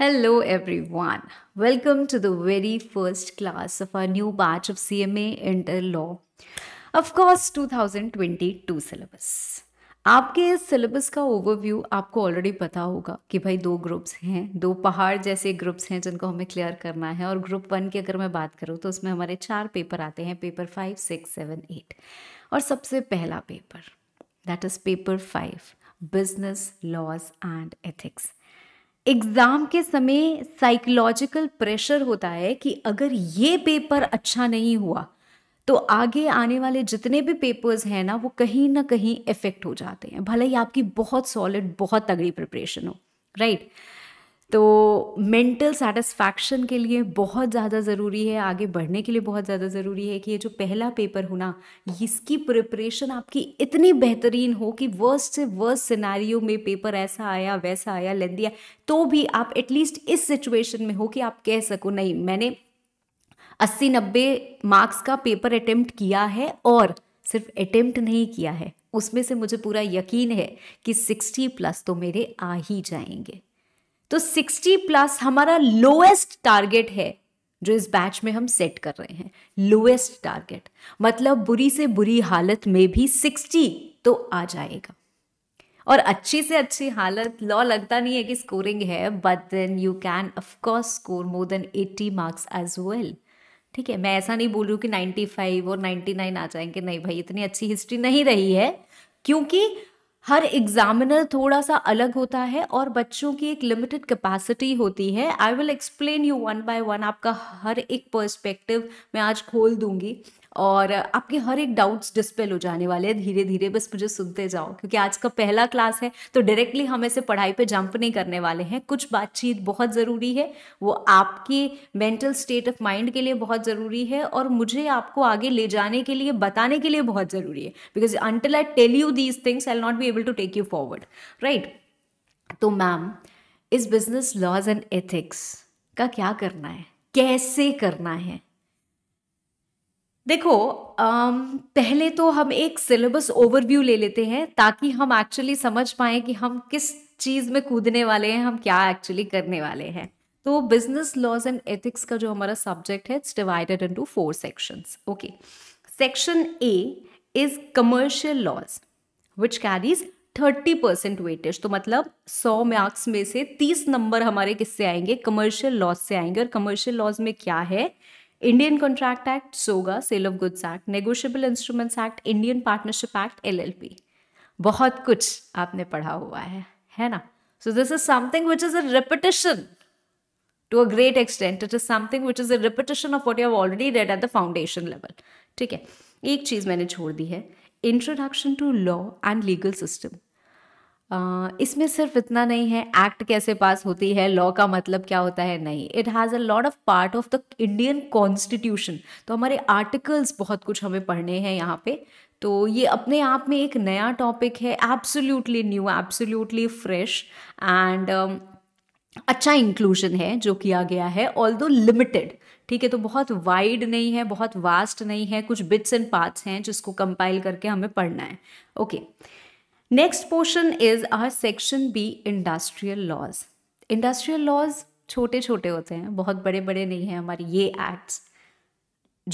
Hello everyone. Welcome to the very first class of our new batch of CMA Inter Law. Of course 2022 syllabus. आपके इस syllabus का overview आपको already पता होगा कि भाई दो ग्रुप्स हैं दो पहाड़ जैसे ग्रुप्स हैं जिनको हमें क्लियर करना है और ग्रुप वन की अगर मैं बात करूँ तो उसमें हमारे चार पेपर आते हैं paper five six seven eight और सबसे पहला paper that is paper five business laws and ethics exam के समय साइकोलॉजिकल प्रेशर होता है कि अगर ये पेपर अच्छा नहीं हुआ तो आगे आने वाले जितने भी पेपर्स हैं ना वो कहीं ना कहीं इफ़ेक्ट हो जाते हैं भले ही आपकी बहुत सॉलिड बहुत तगड़ी प्रिपरेशन हो राइट right? तो मेंटल सेटिस्फैक्शन के लिए बहुत ज़्यादा ज़रूरी है आगे बढ़ने के लिए बहुत ज़्यादा ज़रूरी है कि ये जो पहला पेपर होना इसकी प्रिपरेशन आपकी इतनी बेहतरीन हो कि वर्स्ट से वर्स्ट सिनारियो में पेपर ऐसा आया वैसा आया ले दिया तो भी आप एटलीस्ट इस सिचुएशन में हो कि आप कह सको नहीं मैंने अस्सी नब्बे मार्क्स का पेपर अटैम्प्ट किया है और सिर्फ अटैम्प्ट नहीं किया है उसमें से मुझे पूरा यकीन है कि सिक्सटी प्लस तो मेरे आ ही जाएंगे तो 60 प्लस हमारा लोएस्ट टारगेट है जो इस बैच में हम सेट कर रहे हैं लोएस्ट टारगेट मतलब बुरी से बुरी हालत में भी 60 तो आ जाएगा और अच्छी से अच्छी हालत लॉ लगता नहीं है कि स्कोरिंग है but then you can of course score more than 80 marks as well ठीक है मैं ऐसा नहीं बोल रही हूँ कि 95 और 99 आ जाएंगे नहीं भाई इतनी अच्छी हिस्ट्री नहीं रही है क्योंकि हर एग्जामिनर थोड़ा सा अलग होता है और बच्चों की एक लिमिटेड कैपेसिटी होती है I will explain you one by one आपका हर एक पर्सपेक्टिव मैं आज खोल दूंगी और आपके हर एक डाउट्स डिस्पेल हो जाने वाले हैं धीरे धीरे बस मुझे सुनते जाओ क्योंकि आज का पहला क्लास है तो डायरेक्टली हम ऐसे पढ़ाई पे जंप नहीं करने वाले हैं कुछ बातचीत बहुत ज़रूरी है वो आपके मेंटल स्टेट ऑफ माइंड के लिए बहुत ज़रूरी है और मुझे आपको आगे ले जाने के लिए बताने के लिए बहुत ज़रूरी है because until I tell you these things I not be able to take you forward right तो मैम इस बिजनेस लॉज एंड एथिक्स का क्या करना है कैसे करना है देखो आम, पहले तो हम एक सिलेबस ओवरव्यू ले लेते हैं ताकि हम एक्चुअली समझ पाए कि हम किस चीज़ में कूदने वाले हैं हम क्या एक्चुअली करने वाले हैं तो बिजनेस लॉज एंड एथिक्स का जो हमारा सब्जेक्ट है it's divided into four sections okay section A is commercial laws which carries thirty percent weightage तो मतलब सौ मार्क्स में से तीस नंबर हमारे किससे आएंगे कमर्शियल लॉज से आएंगे और कमर्शियल लॉज में क्या है इंडियन कॉन्ट्रैक्ट एक्ट सोगा sale of goods act negotiable instruments act Indian partnership act LLP बहुत कुछ आपने पढ़ा हुआ है है ना so this is something which is a repetition to a great extent it is something which is a repetition of what you already read at the foundation level ठीक है एक चीज मैंने छोड़ दी है introduction to law and legal system इसमें सिर्फ इतना नहीं है एक्ट कैसे पास होती है लॉ का मतलब क्या होता है नहीं it has a lot of part of the Indian constitution तो हमारे आर्टिकल्स बहुत कुछ हमें पढ़ने हैं यहाँ पे तो ये अपने आप में एक नया टॉपिक है absolutely new absolutely fresh and अच्छा इंक्लूजन है जो किया गया है ऑल दो लिमिटेड ठीक है तो बहुत वाइड नहीं है बहुत वास्ट नहीं है कुछ बिट्स एंड पार्ट्स हैं जिसको कंपाइल करके हमें पढ़ना है okay okay. Next portion is our section B industrial laws industrial laws छोटे छोटे होते हैं बहुत बड़े बड़े नहीं हैं हमारे ये एक्ट्स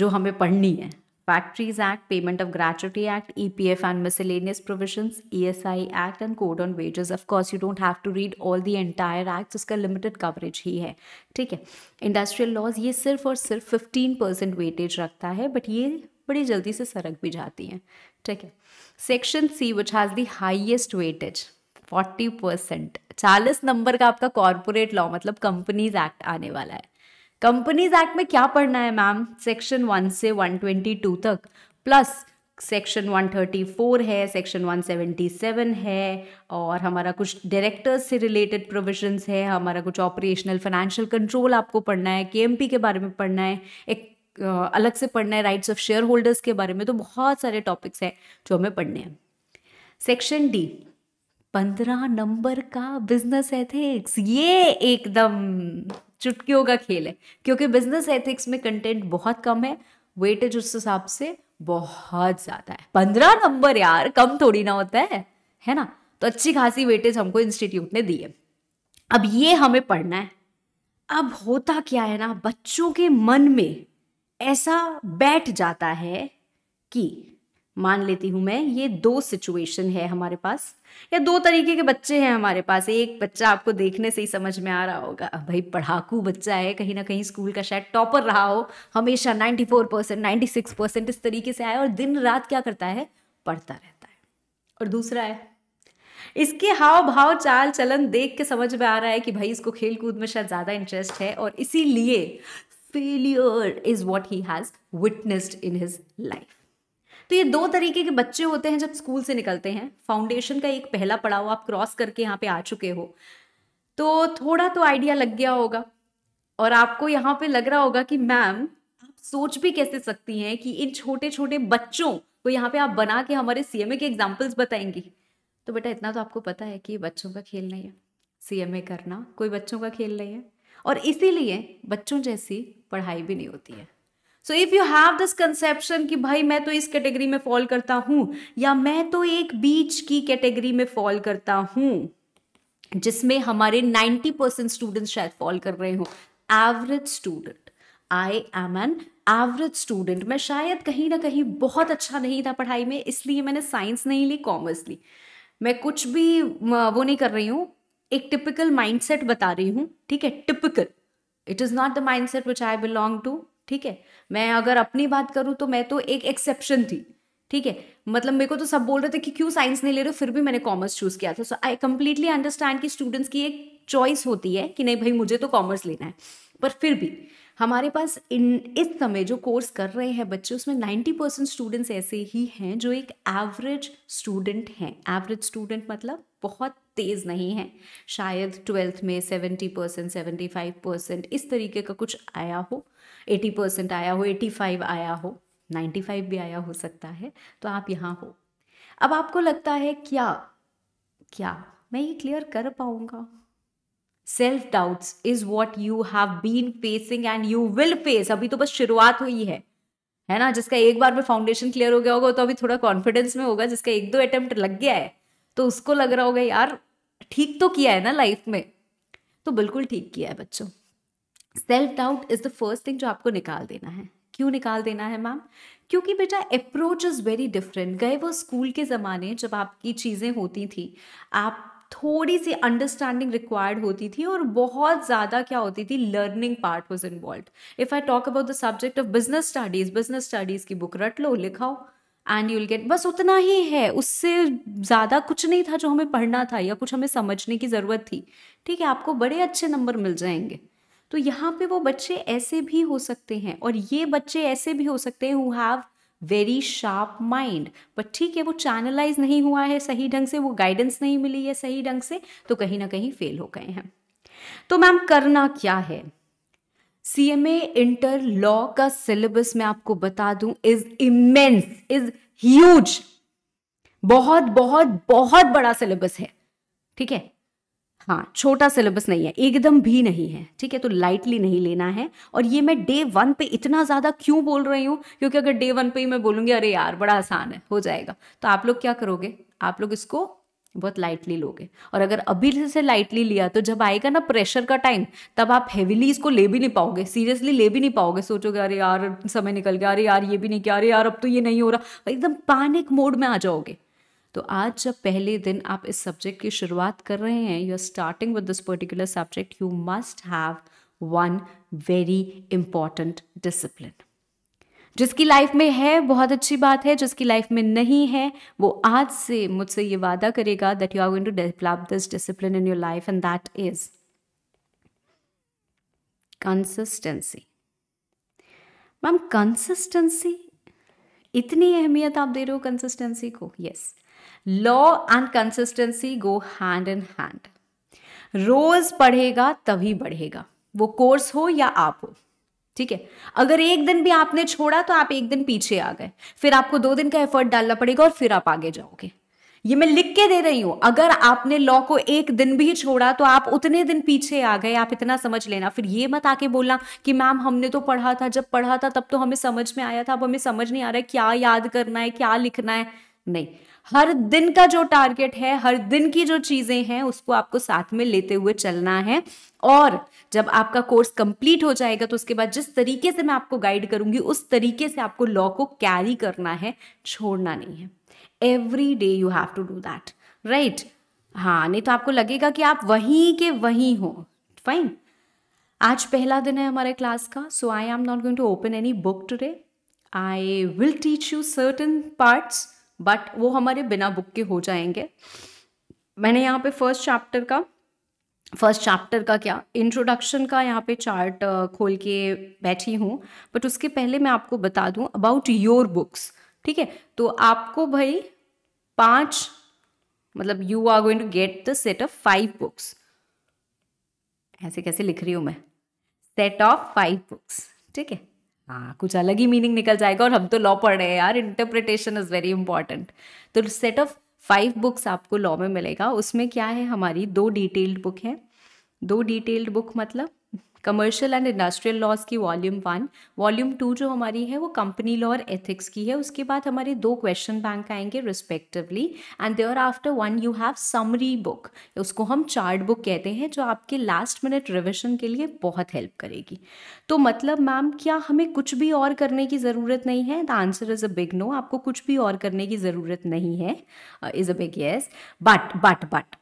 जो हमें पढ़नी है factories act payment of gratuity act E P F and miscellaneous provision E S I act and code on wages of course you don't have to read all the entire act उसका limited coverage ही है ठीक है industrial laws ये सिर्फ और सिर्फ fifteen percent weightage रखता है बट ये बड़ी जल्दी से सरक भी जाती हैं ठीक है section C which has the highest weightage forty percent चालीस नंबर का आपका कॉरपोरेट लॉ मतलब कंपनीज एक्ट आने वाला है कंपनीज एक्ट में क्या पढ़ना है मैम सेक्शन वन से वन ट्वेंटी टू तक प्लस सेक्शन 134 है सेक्शन 177 है और हमारा कुछ डायरेक्टर्स से रिलेटेड प्रोविजंस है हमारा कुछ ऑपरेशनल फाइनेंशियल कंट्रोल आपको पढ़ना है के के बारे में पढ़ना है एक अलग से पढ़ना है राइट्स ऑफ शेयर होल्डर्स के बारे में तो बहुत सारे टॉपिक्स हैं जो हमें पढ़ने हैं सेक्शन डी पंद्रह नंबर का बिजनेस एथिक्स ये एकदम चुटकियों का खेल है क्योंकि बिजनेस एथिक्स में कंटेंट बहुत कम है वेटेज उस हिसाब से बहुत ज़्यादा है पंद्रह नंबर यार कम थोड़ी ना होता है है ना तो अच्छी खासी वेटेज हमको इंस्टीट्यूट ने दी है अब ये हमें पढ़ना है अब होता क्या है ना बच्चों के मन में ऐसा बैठ जाता है कि मान लेती हूं मैं ये दो सिचुएशन है हमारे पास या दो तरीके के बच्चे हैं हमारे पास एक बच्चा आपको देखने से ही समझ में आ रहा होगा भाई पढ़ाकू बच्चा है कहीं ना कहीं स्कूल का शायद टॉपर रहा हो हमेशा 94 परसेंट नाइन्टी परसेंट इस तरीके से आया और दिन रात क्या करता है पढ़ता रहता है और दूसरा है इसके हाव भाव चाल चलन देख के समझ में आ रहा है कि भाई इसको खेलकूद में शायद ज़्यादा इंटरेस्ट है और इसीलिए failure is what he has witnessed in his life तो ये दो तरीके के बच्चे होते हैं जब स्कूल से निकलते हैं फाउंडेशन का एक पहला पड़ाव आप क्रॉस करके यहाँ पे आ चुके हो तो थोड़ा तो आइडिया लग गया होगा और आपको यहाँ पे लग रहा होगा कि मैम आप सोच भी कैसे सकती हैं कि इन छोटे छोटे बच्चों को यहाँ पे आप बना के हमारे सीएमए के एग्जाम्पल्स बताएंगी तो बेटा इतना तो आपको पता है कि बच्चों का खेल नहीं है सीएमए करना कोई बच्चों का खेल नहीं है और इसीलिए बच्चों जैसी पढ़ाई भी नहीं होती है so if you have this conception कि भाई मैं तो इस कैटेगरी में फॉल करता हूँ या मैं तो एक बीच की कैटेगरी में फॉल करता हूँ जिसमें हमारे 90 परसेंट स्टूडेंट शायद फॉल कर रहे हो average student I am an average student मैं शायद कहीं ना कहीं बहुत अच्छा नहीं था पढ़ाई में इसलिए मैंने साइंस नहीं ली कॉमर्स ली मैं कुछ भी वो नहीं कर रही हूँ एक टिपिकल माइंडसेट बता रही हूँ ठीक है typical it is not the mindset which I belong to ठीक है मैं अगर अपनी बात करूँ तो मैं तो एक एक्सेप्शन थी ठीक है मतलब मेरे को तो सब बोल रहे थे कि क्यों साइंस नहीं ले रहे हो फिर भी मैंने कॉमर्स चूज़ किया था सो आई कम्प्लीटली अंडरस्टैंड कि स्टूडेंट्स की एक चॉइस होती है कि नहीं भाई मुझे तो कॉमर्स लेना है पर फिर भी हमारे पास इन इस समय जो कोर्स कर रहे हैं बच्चे उसमें 90 परसेंट स्टूडेंट्स ऐसे ही हैं जो एक एवरेज स्टूडेंट हैं एवरेज स्टूडेंट मतलब बहुत तेज़ नहीं है शायद ट्वेल्थ में seventy percent seventy five percent इस तरीके का कुछ आया हो एटी परसेंट आया हो एटी फाइव आया हो नाइन्टी फाइव भी आया हो सकता है तो आप यहाँ हो अब आपको लगता है क्या क्या मैं ये क्लियर कर पाऊँगा self doubts is what you have been facing and you will face अभी तो बस शुरुआत हुई है है ना जिसका एक बार में फाउंडेशन क्लियर हो गया होगा तो अभी थोड़ा कॉन्फिडेंस में होगा जिसका एक दो अटेम्प्ट लग गया है तो उसको लग रहा होगा यार ठीक तो किया है ना लाइफ में तो बिल्कुल ठीक किया है बच्चों self doubt is the first thing जो आपको निकाल देना है क्यों निकाल देना है मैम क्योंकि बेटा अप्रोच इज़ वेरी डिफरेंट गए वो स्कूल के ज़माने जब आपकी चीज़ें होती थी आप थोड़ी सी अंडरस्टैंडिंग रिक्वायर्ड होती थी और बहुत ज़्यादा क्या होती थी learning part was involve if I talk about the subject of business studies business studies की बुक रट लो लिखाओ एंड यूल गेट बस उतना ही है उससे ज़्यादा कुछ नहीं था जो हमें पढ़ना था या कुछ हमें समझने की ज़रूरत थी ठीक है आपको बड़े अच्छे नंबर मिल जाएंगे तो यहाँ पे वो बच्चे ऐसे भी हो सकते हैं और ये बच्चे ऐसे भी हो सकते हैं who have very sharp mind but ठीक है वो चैनलाइज नहीं हुआ है सही ढंग से वो गाइडेंस नहीं मिली है सही ढंग से तो कहीं ना कहीं फेल हो गए हैं तो मैम करना क्या है C M A inter law का सिलेबस मैं आपको बता दूं इज इमेंस इज ह्यूज बहुत बहुत बहुत बड़ा सिलेबस है ठीक है हाँ छोटा सिलेबस नहीं है एकदम भी नहीं है ठीक है तो लाइटली नहीं लेना है और ये मैं डे वन पे इतना ज़्यादा क्यों बोल रही हूँ क्योंकि अगर डे वन पे ही मैं बोलूँगी अरे यार बड़ा आसान है हो जाएगा तो आप लोग क्या करोगे आप लोग इसको बहुत लाइटली लोगे और अगर अभी से लाइटली लिया तो जब आएगा ना प्रेशर का टाइम तब आप हेविली इसको ले भी नहीं पाओगे सीरियसली ले भी नहीं पाओगे सोचोगे अरे यार समय निकल गया अरे यार ये भी नहीं किया अरे यार अब तो ये नहीं हो रहा एकदम पैनिक मोड में आ जाओगे तो आज जब पहले दिन आप इस सब्जेक्ट की शुरुआत कर रहे हैं you are starting with this particular subject you must have one very important discipline जिसकी लाइफ में है बहुत अच्छी बात है जिसकी लाइफ में नहीं है वो आज से मुझसे ये वादा करेगा that you are going to develop this discipline in your life and that is consistency ma'am consistency इतनी अहमियत आप दे रहे हो कंसिस्टेंसी को yes yes. Law and consistency go hand in hand रोज पढ़ेगा तभी बढ़ेगा वो कोर्स हो या आप हो ठीक है अगर एक दिन भी आपने छोड़ा तो आप एक दिन पीछे आ गए फिर आपको दो दिन का एफर्ट डालना पड़ेगा और फिर आप आगे जाओगे ये मैं लिख के दे रही हूं अगर आपने लॉ को एक दिन भी छोड़ा तो आप उतने दिन पीछे आ गए आप इतना समझ लेना फिर ये मत आके बोलना कि मैम हमने तो पढ़ा था जब पढ़ा था तब तो हमें समझ में आया था अब हमें समझ नहीं आ रहा है क्या याद करना है क्या लिखना है नहीं हर दिन का जो टारगेट है हर दिन की जो चीज़ें हैं उसको आपको साथ में लेते हुए चलना है और जब आपका कोर्स कंप्लीट हो जाएगा तो उसके बाद जिस तरीके से मैं आपको गाइड करूंगी उस तरीके से आपको लॉ को कैरी करना है छोड़ना नहीं है every day you have to do that right हाँ नहीं तो आपको लगेगा कि आप वहीं के वहीं हो फाइन आज पहला दिन है हमारे क्लास का so I am not going to open any book today I will teach you certain parts but वो हमारे बिना बुक के हो जाएंगे मैंने यहाँ पे फर्स्ट चैप्टर का फर्स्ट चैप्टर का क्या इंट्रोडक्शन का यहाँ पे चार्ट uh, खोल के बैठी हूँ बट उसके पहले मैं आपको बता दूँ अबाउट योर बुक्स ठीक है तो आपको भाई पांच मतलब you are going to get the set of five books ऐसे कैसे लिख रही हूँ मैं सेट ऑफ फाइव बुक्स ठीक है हाँ कुछ अलग ही मीनिंग निकल जाएगा और हम तो लॉ पढ़ रहे हैं यार इंटरप्रिटेशन इज़ वेरी इंपॉर्टेंट तो सेट ऑफ फाइव बुक्स आपको लॉ में मिलेगा उसमें क्या है हमारी दो डिटेल्ड बुक है दो डिटेल्ड बुक मतलब कमर्शियल एंड इंडस्ट्रियल लॉज की वॉल्यूम वन वॉल्यूम टू जो हमारी है वो कंपनी लॉ और एथिक्स की है उसके बाद हमारे दो क्वेश्चन बैंक आएंगे respectively and thereafter one you have summary book उसको हम चार्ट बुक कहते हैं जो आपके लास्ट मिनट रिविजन के लिए बहुत हेल्प करेगी तो मतलब मैम क्या हमें कुछ भी और करने की ज़रूरत नहीं है the answer is a big no आपको कुछ भी और करने की ज़रूरत नहीं है is a big yes but but but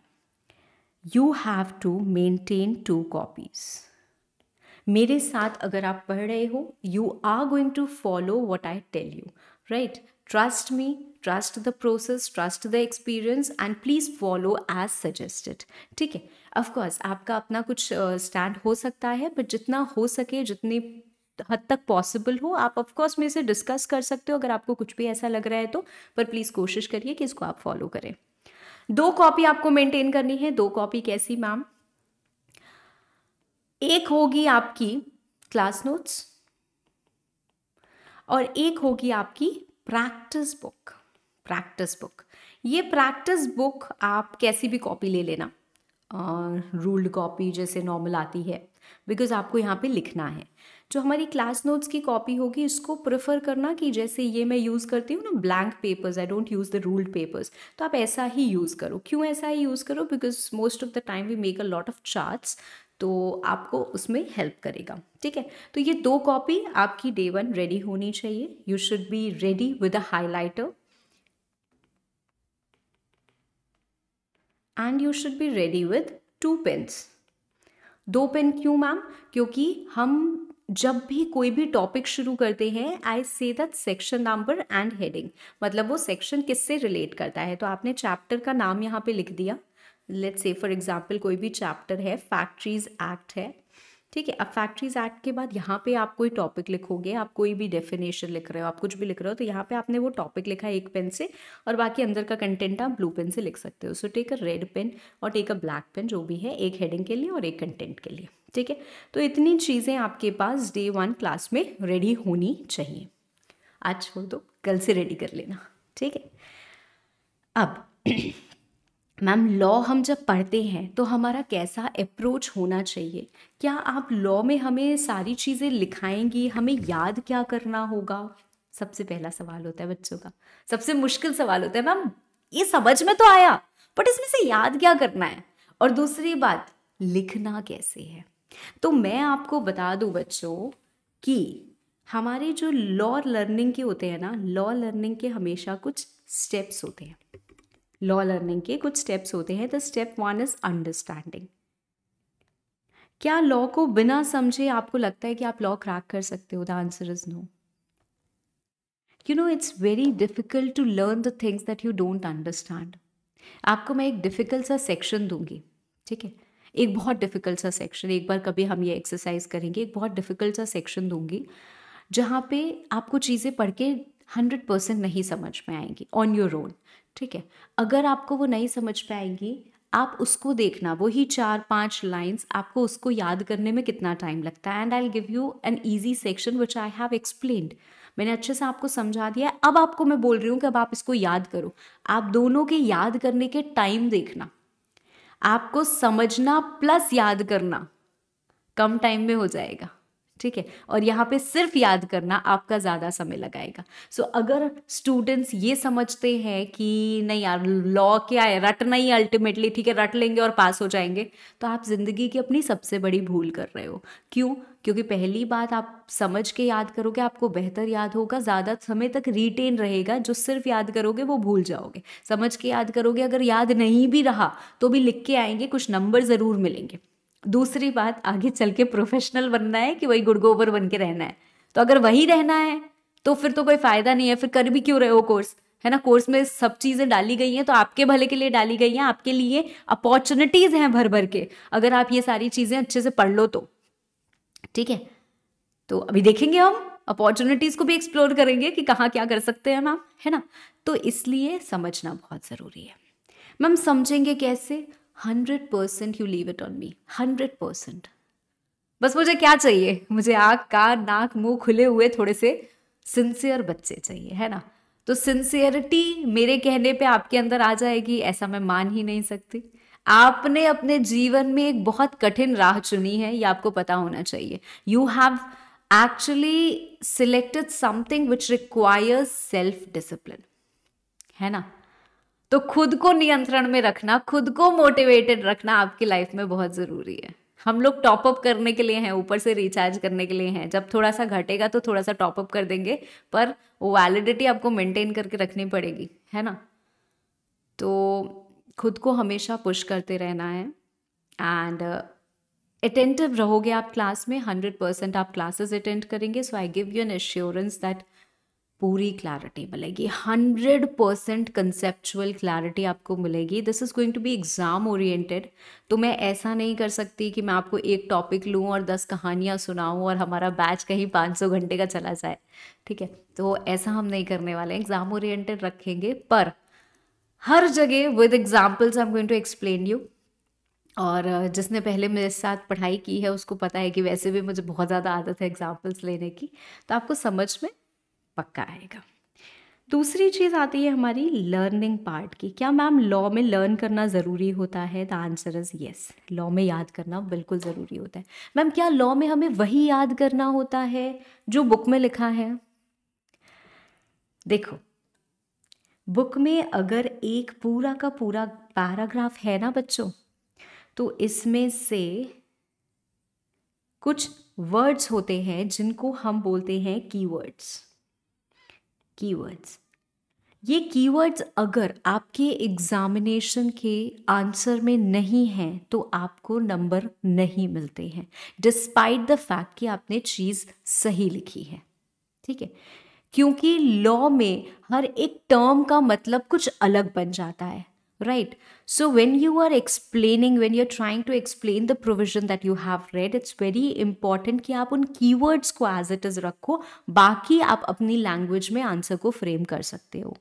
you have to maintain two copies मेरे साथ अगर आप पढ़ रहे हो you are going to follow what I tell you right trust me trust the process trust the experience and please follow as suggested ठीक है of course आपका अपना कुछ स्टैंड uh, हो सकता है बट जितना हो सके जितनी हद तक पॉसिबल हो आप ऑफकोर्स में इसे डिस्कस कर सकते हो अगर आपको कुछ भी ऐसा लग रहा है तो पर प्लीज़ कोशिश करिए कि इसको आप फॉलो करें दो कॉपी आपको मेंटेन करनी है दो कॉपी कैसी मैम एक होगी आपकी क्लास नोट्स और एक होगी आपकी प्रैक्टिस बुक प्रैक्टिस बुक ये प्रैक्टिस बुक आप कैसी भी कॉपी ले लेना रूल्ड कॉपी जैसे नॉर्मल आती है बिकॉज आपको यहाँ पे लिखना है जो हमारी क्लास नोट्स की कॉपी होगी इसको प्रेफर करना कि जैसे ये मैं यूज़ करती हूँ ना blank papers I don't use the ruled papers तो आप ऐसा ही यूज़ करो क्यों ऐसा ही यूज़ करो because most of the time we make a lot of charts तो आपको उसमें हेल्प करेगा ठीक है तो ये दो कॉपी आपकी डे वन रेडी होनी चाहिए you should be ready with a highlighter and you should be ready with two pens दो पेन क्यों मैम क्योंकि हम जब भी कोई भी टॉपिक शुरू करते हैं I say that section number and heading मतलब वो सेक्शन किससे रिलेट करता है तो आपने चैप्टर का नाम यहाँ पे लिख दिया लेट्स से फॉर एग्जांपल कोई भी चैप्टर है फैक्ट्रीज़ एक्ट है ठीक है अब फैक्ट्रीज एक्ट के बाद यहाँ पे आप कोई टॉपिक लिखोगे आप कोई भी डेफिनेशन लिख रहे हो आप कुछ भी लिख रहे हो तो यहाँ पे आपने वो टॉपिक लिखा है एक पेन से और बाकी अंदर का कंटेंट आप ब्लू पेन से लिख सकते हो so take a red pen और टेक अ ब्लैक पेन जो भी है एक हेडिंग के लिए और एक कंटेंट के लिए ठीक है तो इतनी चीज़ें आपके पास डे वन क्लास में रेडी होनी चाहिए आज छोड़ दो तो कल से रेडी कर लेना ठीक है अब मैम लॉ हम जब पढ़ते हैं तो हमारा कैसा अप्रोच होना चाहिए क्या आप लॉ में हमें सारी चीज़ें लिखाएंगी हमें याद क्या करना होगा सबसे पहला सवाल होता है बच्चों का सबसे मुश्किल सवाल होता है मैम ये समझ में तो आया बट इसमें से याद क्या करना है और दूसरी बात लिखना कैसे है तो मैं आपको बता दूं बच्चों कि हमारे जो लॉ लर्निंग के होते हैं ना लॉ लर्निंग के हमेशा कुछ स्टेप्स होते हैं लॉ लर्निंग के कुछ स्टेप्स होते हैं the step one is understanding क्या लॉ को बिना समझे आपको लगता है कि आप लॉ क्रैक कर सकते हो the answer is no you know it's very difficult to learn the things that you don't understand आपको मैं एक डिफ़िकल्ट सा सेक्शन दूंगी ठीक है एक बहुत डिफ़िकल्ट सा सेक्शन एक बार कभी हम ये एक्सरसाइज करेंगे एक बहुत डिफ़िकल्ट सा सेक्शन दूंगी जहाँ पे आपको चीज़ें पढ़ के हंड्रेड परसेंट नहीं समझ में आएंगी ऑन योर ओन ठीक है अगर आपको वो नहीं समझ पाएंगी आप उसको देखना वही चार पांच लाइंस आपको उसको याद करने में कितना टाइम लगता है and I give you an easy section which I have explained मैंने अच्छे से आपको समझा दिया अब आपको मैं बोल रही हूँ कि अब आप इसको याद करो आप दोनों के याद करने के टाइम देखना आपको समझना प्लस याद करना कम टाइम में हो जाएगा ठीक है और यहाँ पे सिर्फ याद करना आपका ज़्यादा समय लगाएगा सो so, अगर स्टूडेंट्स ये समझते हैं कि नहीं यार लॉ क्या है रटना ही अल्टीमेटली ठीक है रट लेंगे और पास हो जाएंगे तो आप ज़िंदगी की अपनी सबसे बड़ी भूल कर रहे हो क्यों क्योंकि पहली बात आप समझ के याद करोगे आपको बेहतर याद होगा ज़्यादा समय तक रिटेन रहेगा जो सिर्फ याद करोगे वो भूल जाओगे समझ के याद करोगे अगर याद नहीं भी रहा तो भी लिख के आएंगे कुछ नंबर ज़रूर मिलेंगे दूसरी बात आगे चल के प्रोफेशनल बनना है कि वही गुड़गोबर बन के रहना है तो अगर वही रहना है तो फिर तो कोई फ़ायदा नहीं है फिर कर भी क्यों रहे हो कोर्स है ना कोर्स में सब चीज़ें डाली गई हैं तो आपके भले के लिए डाली गई हैं आपके लिए अपॉर्चुनिटीज़ हैं भर भर के अगर आप ये सारी चीज़ें अच्छे से पढ़ लो तो ठीक है तो अभी देखेंगे हम अपॉर्चुनिटीज़ को भी एक्सप्लोर करेंगे कि कहाँ क्या कर सकते हैं मैम है ना तो इसलिए समझना बहुत ज़रूरी है मैम समझेंगे कैसे hundred percent you leave it on me hundred percent बस मुझे क्या चाहिए मुझे आँख कान नाक मुंह खुले हुए थोड़े से सिंसियर बच्चे चाहिए है ना तो सिंसियरिटी मेरे कहने पे आपके अंदर आ जाएगी ऐसा मैं मान ही नहीं सकती आपने अपने जीवन में एक बहुत कठिन राह चुनी है ये आपको पता होना चाहिए you have actually selected something which requires self discipline है ना तो खुद को नियंत्रण में रखना खुद को मोटिवेटेड रखना आपकी लाइफ में बहुत ज़रूरी है हम लोग टॉपअप करने के लिए हैं ऊपर से रिचार्ज करने के लिए हैं जब थोड़ा सा घटेगा तो थोड़ा सा टॉपअप कर देंगे पर वो वैलिडिटी आपको मेंटेन करके रखनी पड़ेगी है ना तो खुद को हमेशा पुश करते रहना है एंड अटेंटिव uh, रहोगे आप क्लास में हंड्रेड परसेंट आप क्लासेस अटेंड करेंगे so I give you an assurance that पूरी क्लैरिटी मिलेगी हंड्रेड परसेंट कंसेप्चुअल क्लैरिटी आपको मिलेगी this is going to be exam oriented तो मैं ऐसा नहीं कर सकती कि मैं आपको एक टॉपिक लूँ और दस कहानियाँ सुनाऊँ और हमारा बैच कहीं पाँच सौ घंटे का चला जाए ठीक है तो ऐसा हम नहीं करने वाले एग्ज़ाम ओरिएंटेड रखेंगे पर हर जगह with examples I am going to explain you और जिसने पहले मेरे साथ पढ़ाई की है उसको पता है कि वैसे भी मुझे बहुत ज़्यादा आदत है एग्जाम्पल्स लेने की तो आपको समझ में पक्का आएगा दूसरी चीज़ आती है हमारी लर्निंग पार्ट की क्या मैम लॉ में लर्न करना ज़रूरी होता है the answer is yes law में याद करना बिल्कुल ज़रूरी होता है मैम क्या लॉ में हमें वही याद करना होता है जो बुक में लिखा है देखो बुक में अगर एक पूरा का पूरा पैराग्राफ है ना बच्चों तो इसमें से कुछ वर्ड्स होते हैं जिनको हम बोलते हैं कीवर्ड्स कीवर्ड्स ये कीवर्ड्स अगर आपके एग्जामिनेशन के आंसर में नहीं हैं तो आपको नंबर नहीं मिलते हैं डिस्पाइट द फैक्ट कि आपने चीज़ सही लिखी है ठीक है क्योंकि लॉ में हर एक टर्म का मतलब कुछ अलग बन जाता है right so when you are explaining when you're trying to explain the provision that you have read it's very important ki aap un keywords ko as it is rakho baki aap apni language mein answer ko frame kar sakte ho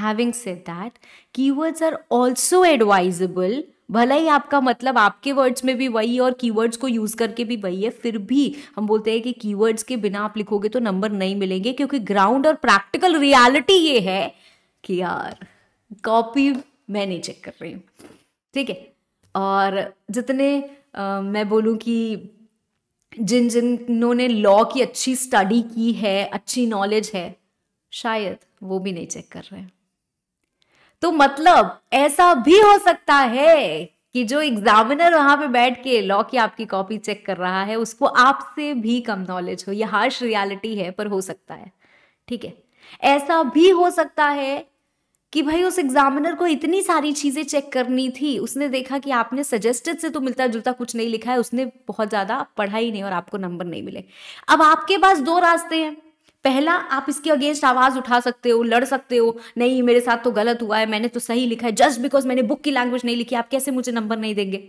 having said that keywords are also advisable भला ही आपका मतलब आपके words में भी वही है और keywords को यूज़ करके भी वही है फिर भी हम बोलते हैं कि कीवर्ड्स के बिना आप लिखोगे तो नंबर नहीं मिलेंगे क्योंकि ग्राउंड और प्रैक्टिकल रियलिटी ये है कि यार कॉपी मैं नहीं चेक कर रही हूँ ठीक है और जितने आ, मैं बोलूँ कि जिन जिनों ने लॉ की अच्छी स्टडी की है अच्छी नॉलेज है शायद वो भी नहीं चेक कर रहे हैं तो मतलब ऐसा भी हो सकता है कि जो एग्जामिनर वहां पे बैठ के लॉ की आपकी कॉपी चेक कर रहा है उसको आपसे भी कम नॉलेज हो यह हार्श रियलिटी है पर हो सकता है ठीक है ऐसा भी हो सकता है कि भाई उस एग्जामिनर को इतनी सारी चीज़ें चेक करनी थी उसने देखा कि आपने सजेस्टेड से तो मिलता जुलता कुछ नहीं लिखा है उसने बहुत ज़्यादा पढ़ा ही नहीं और आपको नंबर नहीं मिले अब आपके पास दो रास्ते हैं पहला आप इसके अगेंस्ट आवाज़ उठा सकते हो लड़ सकते हो नहीं मेरे साथ तो गलत हुआ है मैंने तो सही लिखा है जस्ट बिकॉज मैंने बुक की लैंग्वेज नहीं लिखी आप कैसे मुझे नंबर नहीं देंगे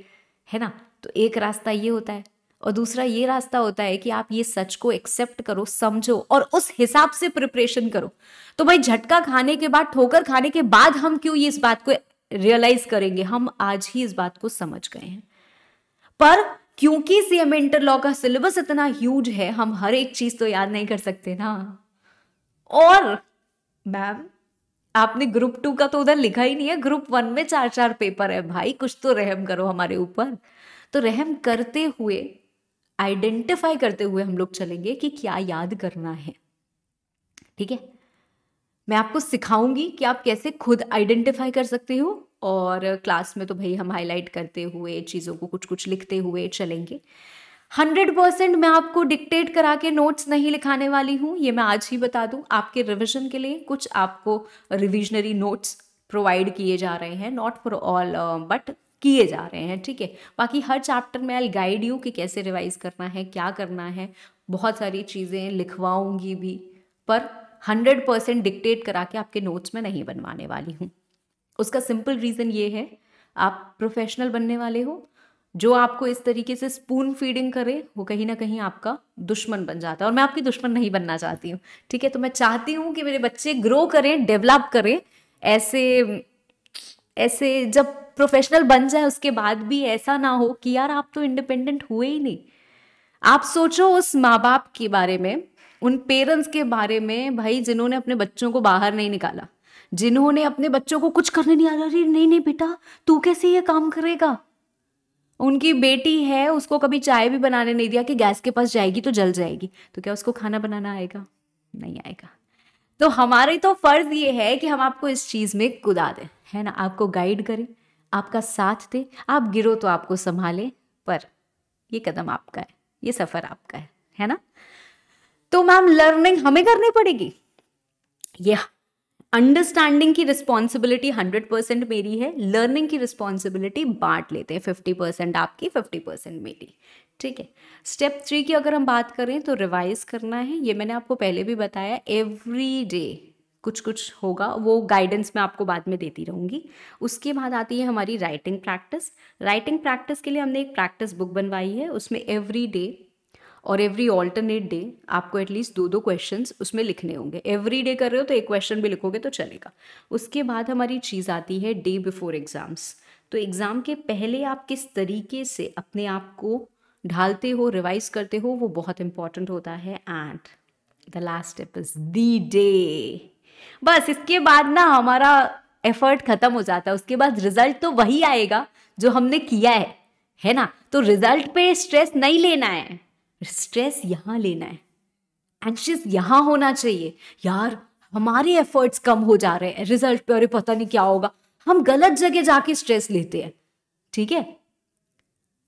है ना तो एक रास्ता ये होता है और दूसरा ये रास्ता होता है कि आप ये सच को एक्सेप्ट करो समझो और उस हिसाब से प्रिपरेशन करो तो भाई झटका खाने के बाद ठोकर खाने के बाद हम क्यों ये इस बात को रियलाइज करेंगे हम आज ही इस बात को समझ गए हैं पर क्योंकि सीएम इंटरलॉ का सिलेबस इतना ह्यूज है हम हर एक चीज तो याद नहीं कर सकते ना और मैम आपने ग्रुप टू का तो उधर लिखा ही नहीं है ग्रुप वन में चार चार पेपर है भाई कुछ तो रहम करो हमारे ऊपर तो रहम करते हुए आइडेंटिफाई करते हुए हम लोग चलेंगे कि क्या याद करना है ठीक है मैं आपको सिखाऊंगी कि आप कैसे खुद आइडेंटिफाई कर सकते हो और क्लास में तो भाई हम हाईलाइट करते हुए चीज़ों को कुछ कुछ लिखते हुए चलेंगे हंड्रेड परसेंट मैं आपको डिक्टेट करा के नोट्स नहीं लिखाने वाली हूँ ये मैं आज ही बता दूँ आपके रिविजन के लिए कुछ आपको रिविजनरी नोट्स प्रोवाइड किए जा रहे हैं नॉट फॉर ऑल बट किए जा रहे हैं ठीक है बाकी हर चैप्टर में आई गाइड यू कि कैसे रिवाइज करना है क्या करना है बहुत सारी चीज़ें लिखवाऊंगी भी पर हंड्रेड परसेंट डिक्टेट करा के आपके नोट्स में नहीं बनवाने वाली हूँ उसका सिंपल रीज़न ये है आप प्रोफेशनल बनने वाले हो जो आपको इस तरीके से स्पून फीडिंग करे वो कहीं ना कहीं आपका दुश्मन बन जाता है और मैं आपकी दुश्मन नहीं बनना चाहती हूँ ठीक है तो मैं चाहती हूँ कि मेरे बच्चे ग्रो करें डेवलप करें ऐसे ऐसे जब प्रोफेशनल बन जाए उसके बाद भी ऐसा ना हो कि यार आप तो इंडिपेंडेंट हुए ही नहीं आप सोचो उस माँ बाप के बारे में उन पेरेंट्स के बारे में भाई जिन्होंने अपने बच्चों को बाहर नहीं निकाला जिन्होंने अपने बच्चों को कुछ करने नहीं आ रहा नहीं नहीं बेटा तू कैसे ये काम करेगा उनकी बेटी है उसको कभी चाय भी बनाने नहीं दिया कि गैस के पास जाएगी तो जल जाएगी तो क्या उसको खाना बनाना आएगा नहीं आएगा तो हमारी तो फर्ज ये है कि हम आपको इस चीज़ में कुदा दें है ना आपको गाइड करें आपका साथ दे आप गिरो तो आपको संभाले पर ये कदम आपका है ये सफ़र आपका है है ना तो मैम लर्निंग हमें करनी पड़ेगी ये अंडरस्टैंडिंग की रिस्पॉन्सिबिलिटी हंड्रेड परसेंट मेरी है लर्निंग की रिस्पॉन्सिबिलिटी बांट लेते हैं फिफ्टी परसेंट आपकी फिफ्टी परसेंट मेरी ठीक है स्टेप थ्री की अगर हम बात करें तो रिवाइज करना है ये मैंने आपको पहले भी बताया एवरी डे कुछ कुछ होगा वो गाइडेंस मैं आपको बाद में देती रहूँगी उसके बाद आती है हमारी राइटिंग प्रैक्टिस राइटिंग प्रैक्टिस के लिए हमने एक प्रैक्टिस बुक बनवाई है उसमें एवरी डे और एवरी ऑल्टरनेट डे आपको एटलीस्ट दो दो क्वेश्चन उसमें लिखने होंगे एवरी डे कर रहे हो तो एक क्वेश्चन भी लिखोगे तो चलेगा उसके बाद हमारी चीज़ आती है डे बिफोर एग्ज़ाम्स तो एग्ज़ाम के पहले आप किस तरीके से अपने आप को ढालते हो रिवाइज करते हो वो बहुत इंपॉर्टेंट होता है and the last step is the day बस इसके बाद ना हमारा एफर्ट खत्म हो जाता है उसके बाद रिजल्ट तो वही आएगा जो हमने किया है है ना तो रिजल्ट पे स्ट्रेस नहीं लेना है स्ट्रेस यहां लेना है एंशियस यहां होना चाहिए यार हमारे एफर्ट्स कम हो जा रहे हैं रिजल्ट पे अरे पता नहीं क्या होगा हम गलत जगह जाके स्ट्रेस लेते हैं ठीक है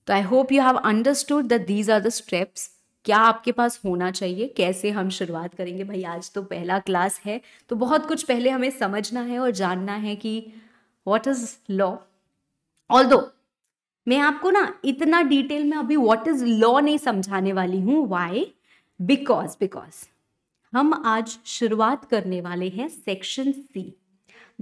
तो I hope you have understood that these are the steps क्या आपके पास होना चाहिए कैसे हम शुरुआत करेंगे भाई आज तो पहला क्लास है तो बहुत कुछ पहले हमें समझना है और जानना है कि वॉट इज लॉ ऑल दो मैं आपको ना इतना डिटेल में अभी वॉट इज लॉ नहीं समझाने वाली हूँ वाई बिकॉज बिकॉज हम आज शुरुआत करने वाले हैं section C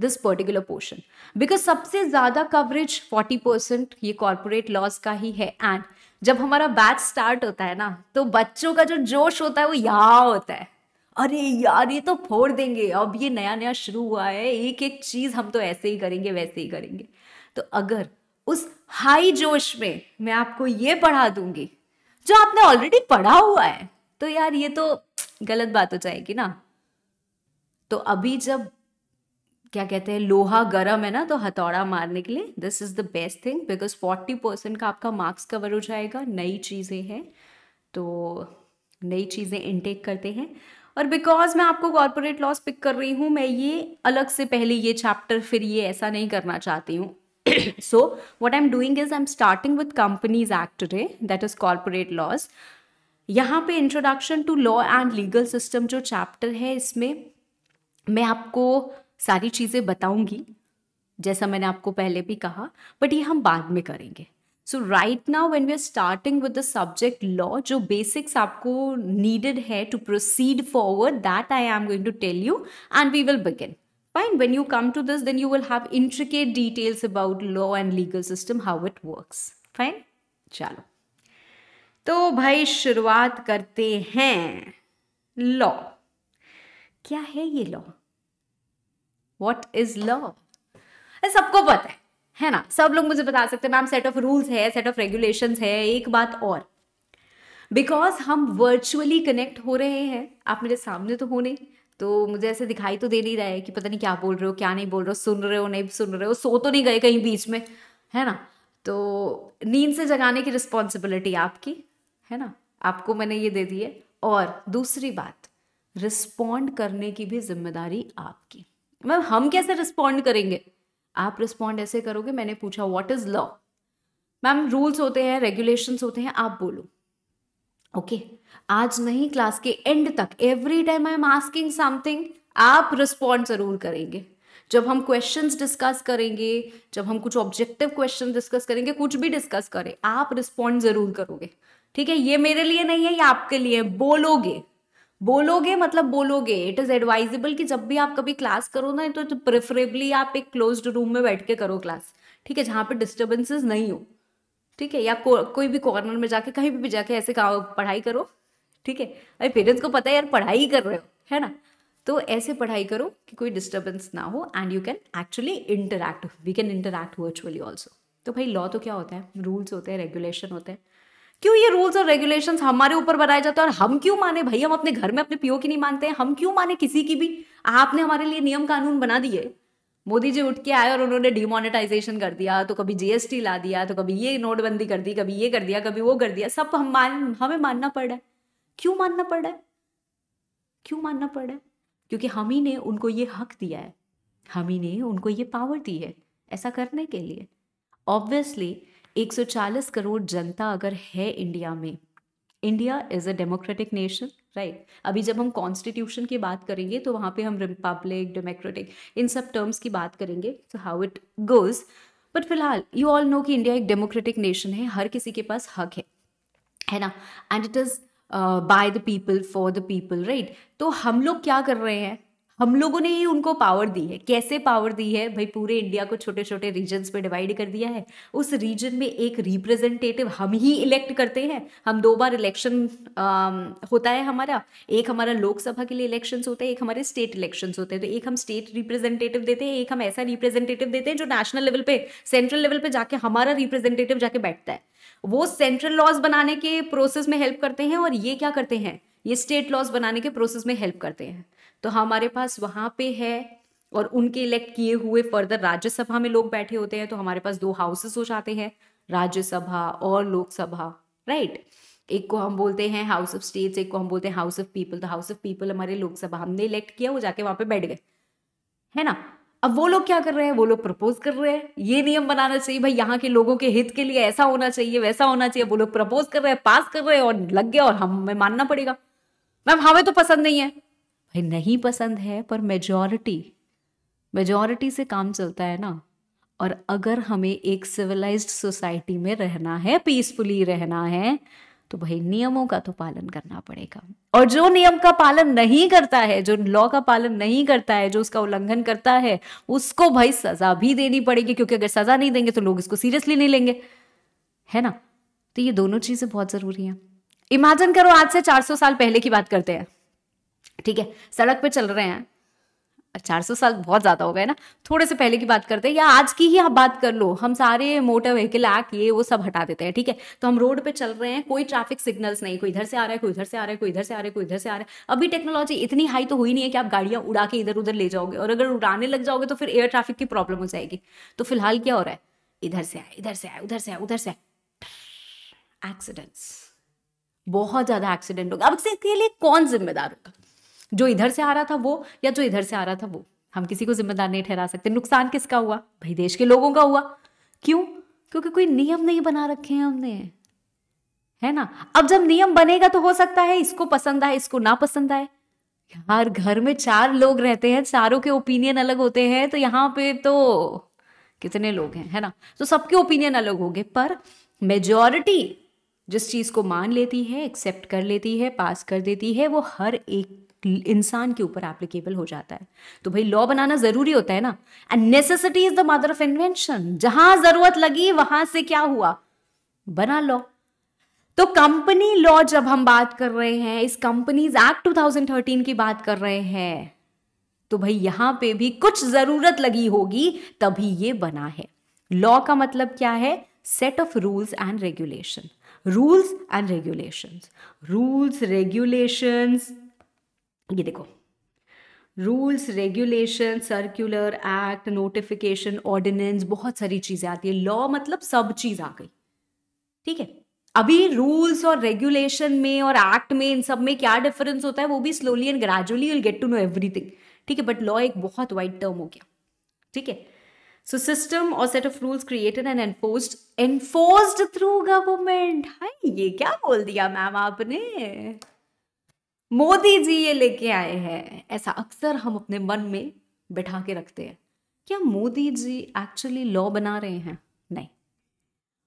this particular portion because सबसे ज़्यादा कवरेज 40 परसेंट ये कॉरपोरेट लॉस का ही है एंड जब हमारा बैच स्टार्ट होता है ना तो बच्चों का जो जोश होता है वो यहाँ होता है अरे यार ये तो फोड़ देंगे अब ये नया नया शुरू हुआ है एक एक चीज़ हम तो ऐसे ही करेंगे वैसे ही करेंगे तो अगर उस हाई जोश में मैं आपको ये पढ़ा दूंगी जो आपने ऑलरेडी पढ़ा हुआ है तो यार ये तो गलत बात हो जाएगी ना तो अभी जब क्या कहते हैं लोहा गर्म है ना तो हथौड़ा मारने के लिए this is the best thing because forty percent का आपका मार्क्स कवर हो जाएगा नई चीज़ें हैं तो नई चीज़ें इनटेक करते हैं और बिकॉज मैं आपको कॉरपोरेट लॉस पिक कर रही हूँ मैं ये अलग से पहले ये चैप्टर फिर ये ऐसा नहीं करना चाहती हूँ so what I am doing is I am starting with companies act day that is corporate laws यहाँ पे introduction to law and legal system जो चैप्टर है इसमें मैं आपको सारी चीज़ें बताऊंगी जैसा मैंने आपको पहले भी कहा बट ये हम बाद में करेंगे so right now when we are starting with the subject law जो बेसिक्स आपको नीडेड है to proceed forward that I am going to tell you and we will begin fine when you come to this then you will have intricate details about law and legal system how it work fine चलो तो भाई शुरुआत करते हैं law क्या है ये law what is law सबको पता है है ना सब लोग मुझे बता सकते हैं मैम सेट ऑफ रूल्स है सेट ऑफ रेगुलेशन है एक बात और बिकॉज हम वर्चुअली कनेक्ट हो रहे हैं आप मेरे सामने तो हो नहीं तो मुझे ऐसे दिखाई तो दे नहीं रहा है कि पता नहीं क्या बोल रहे हो क्या नहीं बोल रहे हो सुन रहे हो नहीं सुन रहे हो सो तो नहीं गए कहीं बीच में है ना तो नींद से जगाने की रिस्पॉन्सिबिलिटी आपकी है ना आपको मैंने ये दे दी है और दूसरी बात रिस्पॉन्ड करने की भी जिम्मेदारी आपकी मैम हम कैसे रिस्पॉन्ड करेंगे आप रिस्पॉन्ड ऐसे करोगे मैंने पूछा what is law ma'am rules होते हैं रेगुलेशंस होते हैं आप बोलो ओके okay. आज नहीं क्लास के एंड तक every time I am asking something आप रिस्पॉन्ड जरूर करेंगे जब हम क्वेश्चंस डिस्कस करेंगे जब हम कुछ ऑब्जेक्टिव क्वेश्चन डिस्कस करेंगे कुछ भी डिस्कस करें आप रिस्पॉन्ड जरूर करोगे ठीक है ये मेरे लिए नहीं है ये आपके लिए बोलोगे बोलोगे मतलब बोलोगे इट इज एडवाइजेबल कि जब भी आप कभी क्लास करो ना तो, प्रेफरेबली तो आप एक क्लोज रूम में बैठ के करो क्लास ठीक है जहाँ पे डिस्टर्बेंसेस नहीं हो ठीक है या को, कोई भी कॉर्नर में जाके कहीं भी जाके ऐसे पढ़ाई करो ठीक है अरे पेरेंट्स को पता है यार पढ़ाई कर रहे हो है ना तो ऐसे पढ़ाई करो कि कोई डिस्टर्बेंस ना हो and you can actually interact we can interact virtually also तो भाई लॉ तो क्या होता है रूल्स होते हैं रेगुलेशन होते हैं क्यों ये रूल्स और रेगुलेशन हमारे ऊपर बनाए जाते हैं और हम क्यों माने भाई हम अपने घर में अपने पीओ की नहीं मानते हैं हम क्यों माने किसी की भी आपने हमारे लिए नियम कानून बना दिए मोदी जी उठ के आए और उन्होंने डिमोनेटाइजेशन कर दिया तो कभी जीएसटी ला दिया तो कभी ये नोटबंदी कर दी कभी ये कर दिया कभी वो कर दिया सब हम मान हमें मानना पड़ रहा है क्यों मानना पड़ रहा है क्यों मानना पड़ रहा है क्योंकि हम ही ने उनको ये हक दिया है हम ही ने उनको ये पावर दी है ऐसा करने के लिए ऑब्वियसली 140 करोड़ जनता अगर है इंडिया में India is a democratic nation right अभी जब हम कॉन्स्टिट्यूशन की बात करेंगे तो वहां पे हम रिपब्लिक डेमोक्रेटिक इन सब टर्म्स की बात करेंगे so how it goes but फिलहाल यू ऑल नो कि इंडिया एक डेमोक्रेटिक नेशन है हर किसी के पास हक है है ना and it is by the people for the people right तो हम लोग क्या कर रहे हैं हम लोगों ने ही उनको पावर दी है कैसे पावर दी है भाई पूरे इंडिया को छोटे छोटे रीजन्स में डिवाइड कर दिया है उस रीजन में एक रिप्रेजेंटेटिव हम ही इलेक्ट करते हैं हम दो बार इलेक्शन होता है हमारा एक हमारा लोकसभा के लिए इलेक्शन होता है एक हमारे स्टेट इलेक्शन होते हैं तो एक हम स्टेट रिप्रेजेंटेटिव देते हैं एक हम ऐसा रिप्रेजेंटेटिव देते हैं जो नेशनल लेवल पे सेंट्रल लेवल पे जाके हमारा रिप्रेजेंटेटिव जाके बैठता है वो सेंट्रल लॉज बनाने के प्रोसेस में हेल्प करते हैं और ये क्या करते हैं ये स्टेट लॉज बनाने के प्रोसेस में हेल्प करते हैं तो हमारे पास वहां पे है और उनके इलेक्ट किए हुए फर्दर राज्यसभा में लोग बैठे होते हैं तो हमारे पास दो हाउसेस हो जाते हैं राज्यसभा और लोकसभा राइट एक को हम बोलते हैं हाउस ऑफ स्टेट्स एक को हम बोलते हैं हाउस ऑफ पीपल तो हाउस ऑफ पीपल हमारे लोकसभा हमने इलेक्ट किया वो जाके वहां पे बैठ गए है ना अब वो लोग क्या कर रहे हैं वो लोग प्रपोज कर रहे हैं ये नियम बनाना चाहिए भाई यहाँ के लोगों के हित के लिए ऐसा होना चाहिए वैसा होना चाहिए वो लोग प्रपोज कर रहे हैं पास कर रहे हैं और लग गया और हमें मानना पड़ेगा मैम हमें तो पसंद नहीं है भाई नहीं पसंद है पर मेजॉरिटी मेजॉरिटी से काम चलता है ना और अगर हमें एक सिविलाइज्ड सोसाइटी में रहना है पीसफुली रहना है तो भाई नियमों का तो पालन करना पड़ेगा और जो नियम का पालन नहीं करता है जो लॉ का पालन नहीं करता है जो उसका उल्लंघन करता है उसको भाई सजा भी देनी पड़ेगी क्योंकि अगर सजा नहीं देंगे तो लोग इसको सीरियसली नहीं लेंगे है ना तो ये दोनों चीजें बहुत जरूरी हैं इमेजिन करो आज से 400 साल पहले की बात करते हैं ठीक है सड़क पे चल रहे हैं चार सौ साल बहुत ज़्यादा हो गए ना थोड़े से पहले की बात करते हैं या आज की ही आप बात कर लो हम सारे मोटर व्हीकल एक्ट ये वो सब हटा देते हैं ठीक है तो हम रोड पे चल रहे हैं कोई ट्रैफिक सिग्नल्स नहीं कोई इधर से आ रहा है कोई इधर से आ रहा है कोई इधर से आ रहा है कोई इधर से आ रहा है अभी टेक्नोलॉजी इतनी हाई तो हुई नहीं है कि आप गाड़ियां उड़ा के इधर उधर ले जाओगे और अगर उड़ाने लग जाओगे तो फिर एयर ट्रैफिक की प्रॉब्लम हो जाएगी तो फिलहाल क्या हो रहा है इधर से आए इधर से आए उधर से आए उधर से आए एक्सीडेंट्स बहुत ज़्यादा एक्सीडेंट होगा अब इसके लिए कौन जिम्मेदार होगा जो इधर से आ रहा था वो या जो इधर से आ रहा था वो हम किसी को जिम्मेदार नहीं ठहरा सकते नुकसान किसका हुआ भाई देश के लोगों का हुआ क्यों क्योंकि कोई नियम नहीं बना रखे हैं हमने है ना अब जब नियम बनेगा तो हो सकता है इसको पसंद आए इसको ना पसंद आए यार घर में चार लोग रहते हैं चारों के ओपिनियन अलग होते हैं तो यहाँ पे तो कितने लोग हैं है ना तो सबके ओपिनियन अलग होंगे पर मेजॉरिटी जिस चीज को मान लेती है एक्सेप्ट कर लेती है पास कर देती है वो हर एक इंसान के ऊपर एप्लीकेबल हो जाता है तो भाई लॉ बनाना जरूरी होता है ना and necessity is the mother of invention जहां जरूरत लगी वहां से क्या हुआ बना लॉ तो कंपनी लॉ जब हम बात कर रहे हैं इस कंपनीज एक्ट 2013 की बात कर रहे हैं तो भाई यहां पे भी कुछ जरूरत लगी होगी तभी ये बना है लॉ का मतलब क्या है set of rules and regulation rules and regulations rules regulations ये देखो rules regulation circular act notification ordinance बहुत सारी चीज़ें आती है लॉ मतलब सब चीज़ आ गई ठीक है अभी रूल्स और रेगुलेशन में और एक्ट में इन सब में क्या डिफरेंस होता है वो भी slowly and gradually will get to know everything ठीक है बट लॉ एक बहुत वाइड टर्म हो गया ठीक है सो सिस्टम और set of rules created and enforced enforced through government हाई ये क्या बोल दिया मैम आपने मोदी जी ये लेके आए हैं ऐसा अक्सर हम अपने मन में बैठा के रखते हैं क्या मोदी जी एक्चुअली लॉ बना रहे हैं नहीं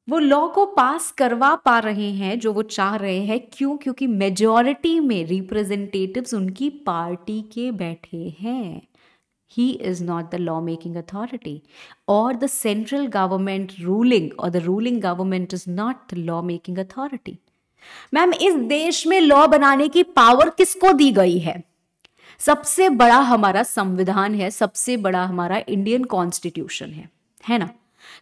वो लॉ को पास करवा पा रहे हैं जो वो चाह रहे हैं क्यों क्योंकि मेजॉरिटी में रिप्रेजेंटेटिव्स उनकी पार्टी के बैठे हैं he is not the law making authority और द सेंट्रल गवर्नमेंट रूलिंग और the ruling government is not the law making authority ma'am इस देश में लॉ बनाने की पावर किसको दी गई है सबसे बड़ा हमारा संविधान है सबसे बड़ा हमारा इंडियन कॉन्स्टिट्यूशन है है ना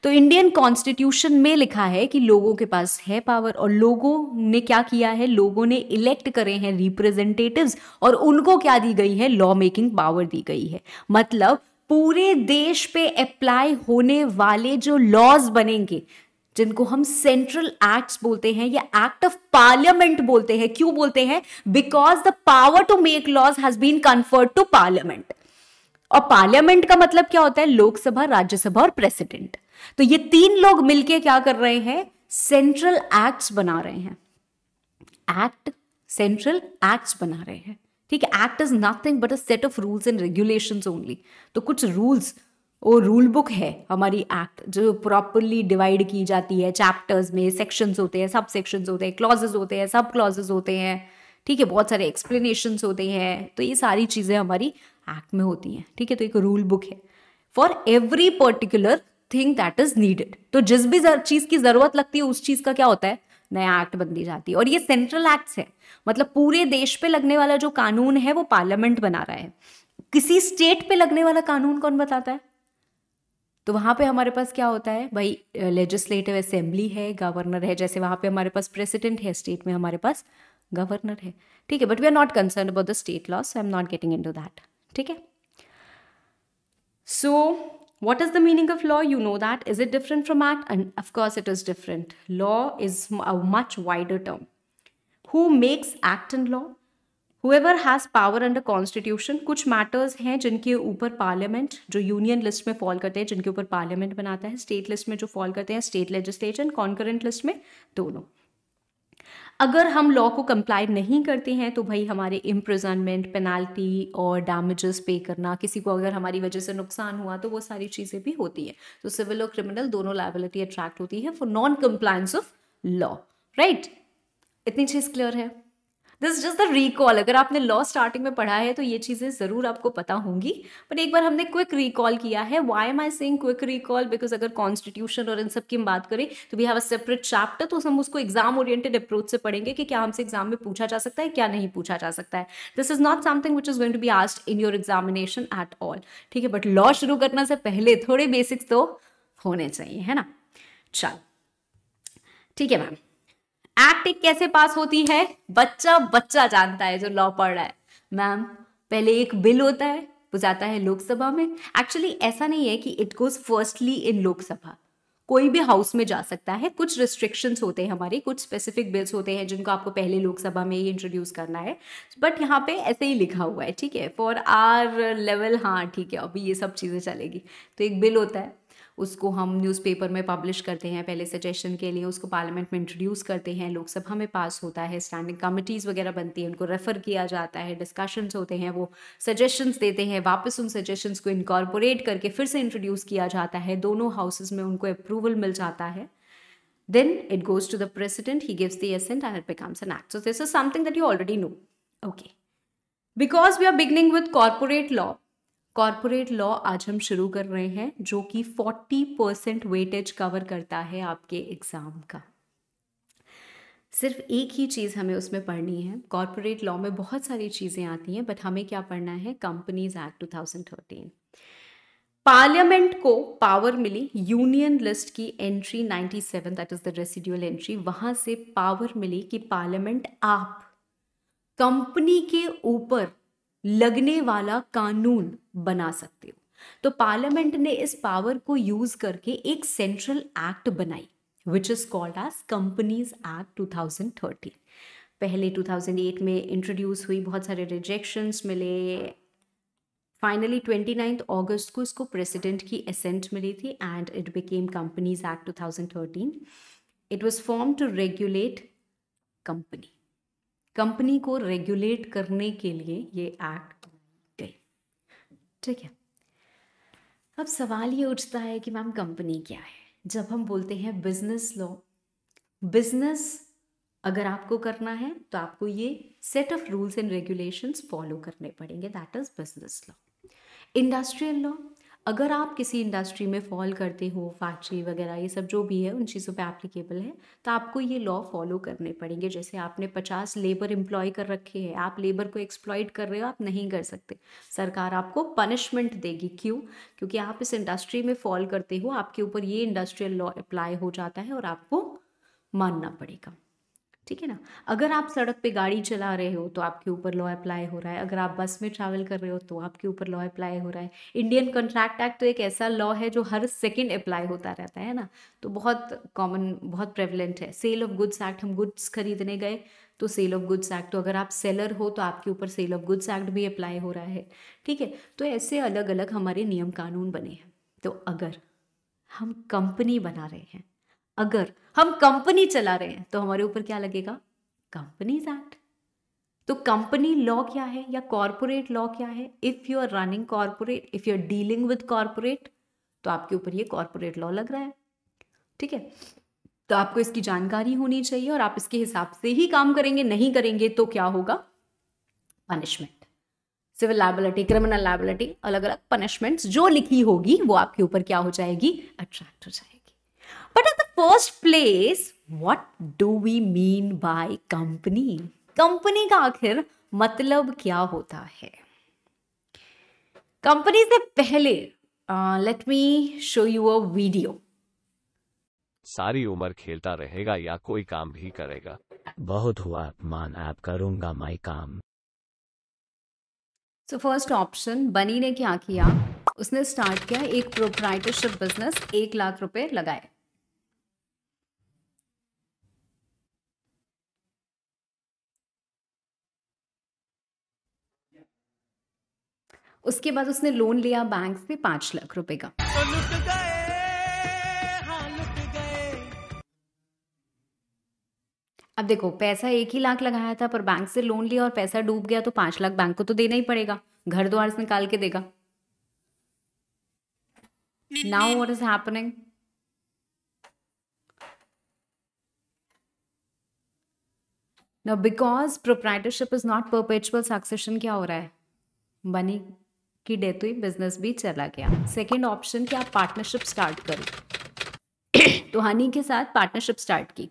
तो इंडियन कॉन्स्टिट्यूशन में लिखा है कि लोगों के पास है पावर और लोगों ने क्या किया है लोगों ने इलेक्ट करे हैं रिप्रेजेंटेटिव्स और उनको क्या दी गई है लॉ मेकिंग पावर दी गई है मतलब पूरे देश पे अप्लाई होने वाले जो लॉज बनेंगे जिनको हम सेंट्रल एक्ट्स बोलते हैं या एक्ट ऑफ पार्लियामेंट बोलते हैं क्यों बोलते हैं because the power to make laws has been conferred to parliament और पार्लियामेंट का मतलब क्या होता है लोकसभा राज्यसभा और प्रेसिडेंट तो ये तीन लोग मिलके क्या कर रहे हैं सेंट्रल एक्ट्स बना रहे हैं एक्ट सेंट्रल एक्ट्स बना रहे हैं ठीक है act is nothing but a set of rules and regulations only तो कुछ रूल्स वो रूल बुक है हमारी एक्ट जो प्रॉपरली डिवाइड की जाती है चैप्टर्स में सेक्शंस होते हैं सब सेक्शंस होते हैं क्लॉजेज होते हैं सब क्लॉजेज होते हैं ठीक है बहुत सारे एक्सप्लेनेशंस होते हैं तो ये सारी चीज़ें हमारी एक्ट में होती हैं ठीक है तो एक रूल बुक है for every particular thing that is needed तो जिस भी चीज़ की ज़रूरत लगती है उस चीज़ का क्या होता है नया एक्ट बन दी जाती है और ये सेंट्रल एक्ट्स है मतलब पूरे देश पे लगने वाला जो कानून है वो पार्लियामेंट बना रहा है किसी स्टेट पे लगने वाला कानून कौन बताता है तो वहां पे हमारे पास क्या होता है भाई लेजिस्लेटिव असेंबली है गवर्नर है जैसे वहां पे हमारे पास प्रेसिडेंट है स्टेट में हमारे पास गवर्नर है ठीक है but we are not concern about the state law so I am not getting into that ठीक है so what is the meaning of law you know that is it different from act and of course it is different law is a much wider term who makes act in law whoever has power under constitution कुछ matters हैं जिनके ऊपर parliament जो union list में fall करते हैं जिनके ऊपर पार्लियामेंट बनाता है स्टेट लिस्ट में जो फॉल करते हैं स्टेट लेजिस्लेचर कॉन्करेंट लिस्ट में दोनों अगर हम लॉ को कंप्लाई नहीं करते हैं तो भाई हमारे इम्प्रिजनमेंट पेनाल्टी और डैमेजेस पे करना किसी को अगर हमारी वजह से नुकसान हुआ तो वो सारी चीज़ें भी होती हैं तो सिविल और क्रिमिनल दोनों लाइबिलिटी अट्रैक्ट होती है for non compliance of law right इतनी चीज़ क्लियर है दिस जस्ट द रिकॉल अगर आपने लॉ स्टार्टिंग में पढ़ा है तो ये चीज़ें ज़रूर आपको पता होंगी बट एक बार हमने क्विक रिकॉल किया है why am I saying quick recall because अगर कॉन्स्टिट्यूशन और इन सब की हम बात करें तो we have a separate chapter तो हम उसको एग्जाम ओरिएंटेड अप्रोच से पढ़ेंगे कि क्या हमसे एग्जाम में पूछा जा सकता है क्या नहीं पूछा जा सकता है this is not something which is going to be asked in your examination at all ठीक है बट लॉ शुरू करने से पहले थोड़े बेसिक्स तो होने चाहिए है ना चल ठीक है मैम एक्ट एक कैसे पास होती है बच्चा बच्चा जानता है जो लॉ पढ़ रहा है मैम पहले एक बिल होता है वो जाता है लोकसभा में एक्चुअली ऐसा नहीं है कि it goes firstly in Lok Sabha कोई भी हाउस में जा सकता है कुछ रिस्ट्रिक्शंस होते हैं हमारे कुछ स्पेसिफिक बिल्स होते हैं जिनको आपको पहले लोकसभा में ही इंट्रोड्यूस करना है बट यहाँ पे ऐसे ही लिखा हुआ है ठीक है फॉर आर लेवल हाँ ठीक है अभी ये सब चीज़ें चलेगी तो एक बिल होता है उसको हम न्यूज़पेपर में पब्लिश करते हैं पहले सजेशन के लिए उसको पार्लियामेंट में इंट्रोड्यूस करते हैं लोकसभा में पास होता है स्टैंडिंग कमिटीज़ वगैरह बनती हैं उनको रेफ़र किया जाता है डिस्कशंस होते हैं वो सजेशंस देते हैं वापस उन सजेशंस को इनकॉर्पोरेट करके फिर से इंट्रोड्यूस किया जाता है दोनों हाउसेज में उनको अप्रूवल मिल जाता है then it goes to the president he gives the assent and it becomes an act so this is something that you already know okay because we are beginning with corporate law corporate law आज हम शुरू कर रहे हैं जो कि 40 percent weightage cover करता है आपके एग्ज़ाम का सिर्फ एक ही चीज़ हमें उसमें पढ़नी है कॉरपोरेट लॉ में बहुत सारी चीज़ें आती हैं बट हमें क्या पढ़ना है कंपनीज एक्ट 2013 पार्लियामेंट को पावर मिली यूनियन लिस्ट की entry 97 that is the residual entry वहां से पावर मिली कि पार्लियामेंट आप कंपनी के ऊपर लगने वाला कानून बना सकते हो तो पार्लियामेंट ने इस पावर को यूज करके एक सेंट्रल एक्ट बनाई which is called as companies act 2013 पहले 2008 में इंट्रोड्यूस हुई बहुत सारे रिजेक्शंस मिले फाइनली ट्वेंटी नाइन्थ ऑगस्ट को इसको प्रेसिडेंट की असेंट मिली थी and it became companies act 2013 it was form to regulate company company को रेगुलेट करने के लिए ये एक्ट गई ठीक है अब सवाल ये उठता है कि मैम कंपनी क्या है जब हम बोलते हैं बिजनेस लॉ बिजनेस अगर आपको करना है तो आपको ये set of rules and regulations follow करने पड़ेंगे that is business law industrial law अगर आप किसी इंडस्ट्री में फॉल करते हो फैक्ट्री वगैरह ये सब जो भी है उन चीज़ों पे एप्लीकेबल है तो आपको ये लॉ फॉलो करने पड़ेंगे जैसे आपने पचास लेबर एम्प्लॉय कर रखे हैं आप लेबर को एक्सप्लॉयट कर रहे हो आप नहीं कर सकते सरकार आपको पनिशमेंट देगी क्यों क्योंकि आप इस इंडस्ट्री में फॉल करते हो आपके ऊपर ये इंडस्ट्रियल लॉ अप्लाई हो जाता है और आपको मानना पड़ेगा ठीक है ना अगर आप सड़क पे गाड़ी चला रहे हो तो आपके ऊपर लॉ अप्लाई हो रहा है अगर आप बस में ट्रैवल कर रहे हो तो आपके ऊपर लॉ अप्लाई हो रहा है इंडियन कॉन्ट्रैक्ट एक्ट तो एक ऐसा लॉ है जो हर सेकेंड अप्लाई होता रहता है ना तो बहुत कॉमन बहुत प्रेवलेंट है सेल ऑफ गुड्स एक्ट हम गुड्स खरीदने गए तो सेल ऑफ गुड्स एक्ट तो अगर आप सेलर हो तो आपके ऊपर सेल ऑफ गुड्स एक्ट भी अप्लाई हो रहा है ठीक है तो ऐसे अलग अलग हमारे नियम कानून बने हैं तो अगर हम कंपनी बना रहे हैं अगर हम कंपनी चला रहे हैं तो हमारे ऊपर क्या लगेगा कंपनीज एक्ट तो कंपनी लॉ क्या है या कॉरपोरेट लॉ क्या है if you are running corporate if you are dealing with corporate तो आपके ऊपर ये कॉरपोरेट लॉ लग रहा है ठीक है तो आपको इसकी जानकारी होनी चाहिए और आप इसके हिसाब से ही काम करेंगे नहीं करेंगे तो क्या होगा punishment civil liability criminal liability अलग अलग पनिशमेंट्स जो लिखी होगी वो आपके ऊपर क्या हो जाएगी अट्रैक्ट हो जाएगी first place what do we mean by company company का आखिर मतलब क्या होता है कंपनी से पहले let me show you a video सारी उम्र खेलता रहेगा या कोई काम भी करेगा बहुत हुआ अपमान आप करूंगा माई काम सो फर्स्ट ऑप्शन बनी ने क्या किया उसने स्टार्ट किया एक प्रोप्राइटरशिप बिजनेस एक लाख रुपए लगाए उसके बाद उसने लोन लिया बैंक से पांच लाख रुपए का अब देखो पैसा एक ही लाख लगाया था पर बैंक से लोन लिया और पैसा डूब गया तो पांच लाख बैंक को तो देना ही पड़ेगा घर द्वार से निकाल के देगा now what is happening because proprietorship is not perpetual succession क्या हो रहा है? बनी की डेथ हुई बिजनेस भी चला गया सेकेंड ऑप्शन कि आप पार्टनरशिप स्टार्ट करो तो हनी के साथ पार्टनरशिप स्टार्ट की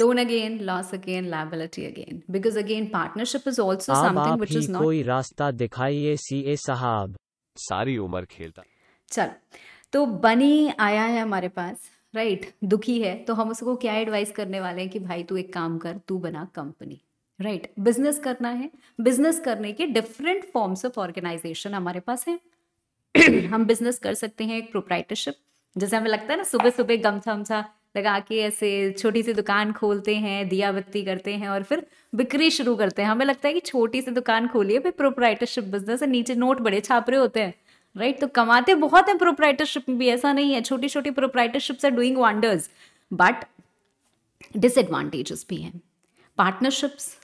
loan again loss again liability again because again partnership is also something रास्ता दिखाई not कोई रास्ता दिखाइए साहब सारी उम्र खेलता चल तो बनी आया है हमारे पास राइट दुखी है तो हम उसको क्या एडवाइस करने वाले हैं कि भाई तू एक काम कर तू बना कंपनी राइट right. बिजनेस करना है बिजनेस करने के डिफरेंट फॉर्म्स ऑफ ऑर्गेनाइजेशन हमारे पास है हम बिजनेस कर सकते हैं एक प्रोप्राइटरशिप जैसे हमें लगता है ना सुबह सुबह गमछा उमछा लगा के ऐसे छोटी सी दुकान खोलते हैं दिया बत्ती करते हैं और फिर बिक्री शुरू करते हैं हमें लगता है कि छोटी सी दुकान खोलिए फिर प्रोप्राइटरशिप बिजनेस है नीचे नोट बड़े छापरे होते हैं राइट right? तो कमाते बहुत हैं प्रोप्राइटरशिप भी ऐसा नहीं है छोटी छोटी proprietorships are doing wonders but disadvantages भी हैं पार्टनरशिप्स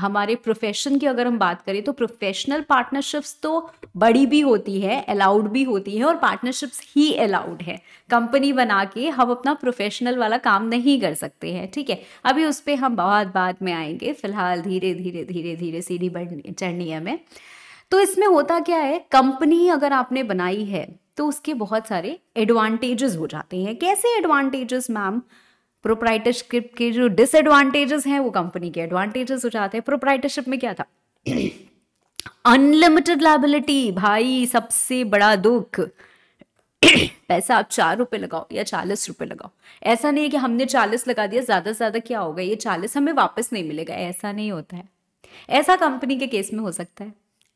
हमारे प्रोफेशन की अगर हम बात करें तो प्रोफेशनल पार्टनरशिप्स तो बड़ी भी होती है अलाउड भी होती है और पार्टनरशिप्स ही अलाउड है कंपनी बना के हम अपना प्रोफेशनल वाला काम नहीं कर सकते हैं ठीक है अभी उस पर हम बहुत बाद में आएंगे फिलहाल धीरे धीरे धीरे धीरे सीढ़ी बढ़नी चढ़नी है हमें तो इसमें होता क्या है कंपनी अगर आपने बनाई है तो उसके बहुत सारे एडवांटेजेस हो जाते हैं कैसे एडवांटेजेस मैम प्रोप्राइटरशिप के जो डिसएडवांटेजेस हैं वो कंपनी के एडवांटेजेस हो जाते हैं प्रोप्राइटरशिप में क्या था अनलिमिटेड लाइबिलिटी भाई सबसे बड़ा दुख पैसा आप चार रुपए लगाओ या चालीस रुपए लगाओ ऐसा नहीं है कि हमने चालीस लगा दिया ज्यादा से ज्यादा क्या होगा ये चालीस हमें वापस नहीं मिलेगा ऐसा नहीं होता है ऐसा कंपनी के केस में हो सकता है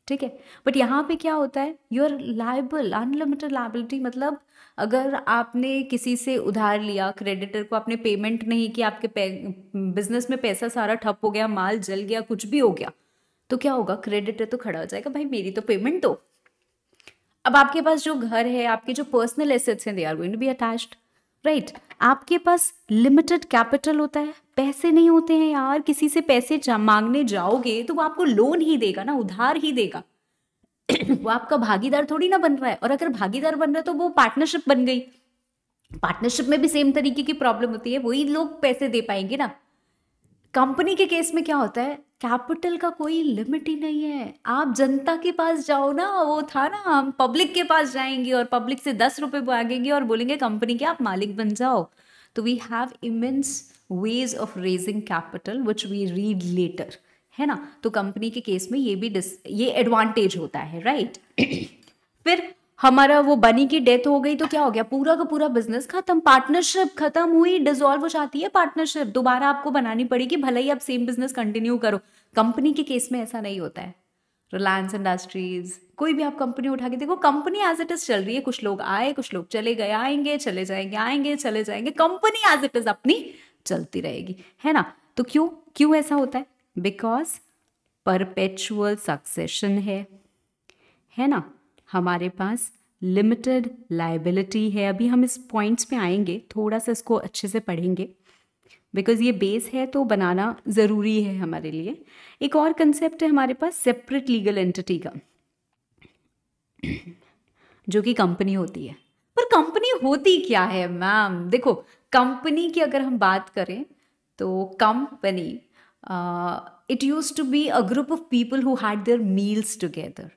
ठीक है बट यहाँ पे क्या होता है यूर लाइबल अनलिमिटेड लाइबिलिटी मतलब अगर आपने किसी से उधार लिया क्रेडिटर को आपने पेमेंट नहीं किया आपके बिजनेस में पैसा सारा ठप हो गया माल जल गया कुछ भी हो गया तो क्या होगा क्रेडिटर तो खड़ा हो जाएगा भाई मेरी तो पेमेंट दो अब आपके पास जो घर है आपके जो पर्सनल एसेट्स हैं they are going to be attached right आपके पास लिमिटेड कैपिटल होता है पैसे नहीं होते हैं यार किसी से पैसे जा, मांगने जाओगे तो वो आपको लोन ही देगा ना उधार ही देगा वो आपका भागीदार थोड़ी ना बन रहा है और अगर भागीदार बन रहा है तो वो पार्टनरशिप बन गई पार्टनरशिप में भी सेम तरीके की प्रॉब्लम होती है वही लोग पैसे दे पाएंगे ना कंपनी के केस में क्या होता है कैपिटल का कोई लिमिट ही नहीं है आप जनता के पास जाओ ना वो था ना हम पब्लिक के पास जाएंगे और पब्लिक से दस रुपये मांगेंगे और बोलेंगे कंपनी के आप मालिक बन जाओ तो we have immense ways of raising capital which we read later है ना तो कंपनी के केस में ये भी ये एडवांटेज होता है राइट फिर हमारा वो बनी की डेथ हो गई तो क्या हो गया पूरा का पूरा बिजनेस खत्म पार्टनरशिप खत्म हुई डिजोल्व हो जाती है पार्टनरशिप दोबारा आपको बनानी पड़ेगी भले ही आप सेम बिजनेस कंटिन्यू करो कंपनी के केस में ऐसा नहीं होता है रिलायंस इंडस्ट्रीज कोई भी आप कंपनी उठा के देखो कंपनी एज इट इज चल रही है कुछ लोग आए कुछ लोग चले गए आएंगे चले जाएंगे आएंगे चले जाएंगे कंपनी एज इट इज अपनी चलती रहेगी है ना तो क्यों क्यों ऐसा होता है बिकॉज परपेचुअल सक्सेशन है है ना हमारे पास लिमिटेड लाइबिलिटी है अभी हम इस पॉइंट्स पे आएंगे थोड़ा सा इसको अच्छे से पढ़ेंगे बिकॉज ये बेस है तो बनाना ज़रूरी है हमारे लिए एक और कंसेप्ट है हमारे पास सेपरेट लीगल एंटिटी का जो कि कंपनी होती है पर कंपनी होती क्या है मैम देखो कंपनी की अगर हम बात करें तो company Uh, it used to be a group of people who had their meals together.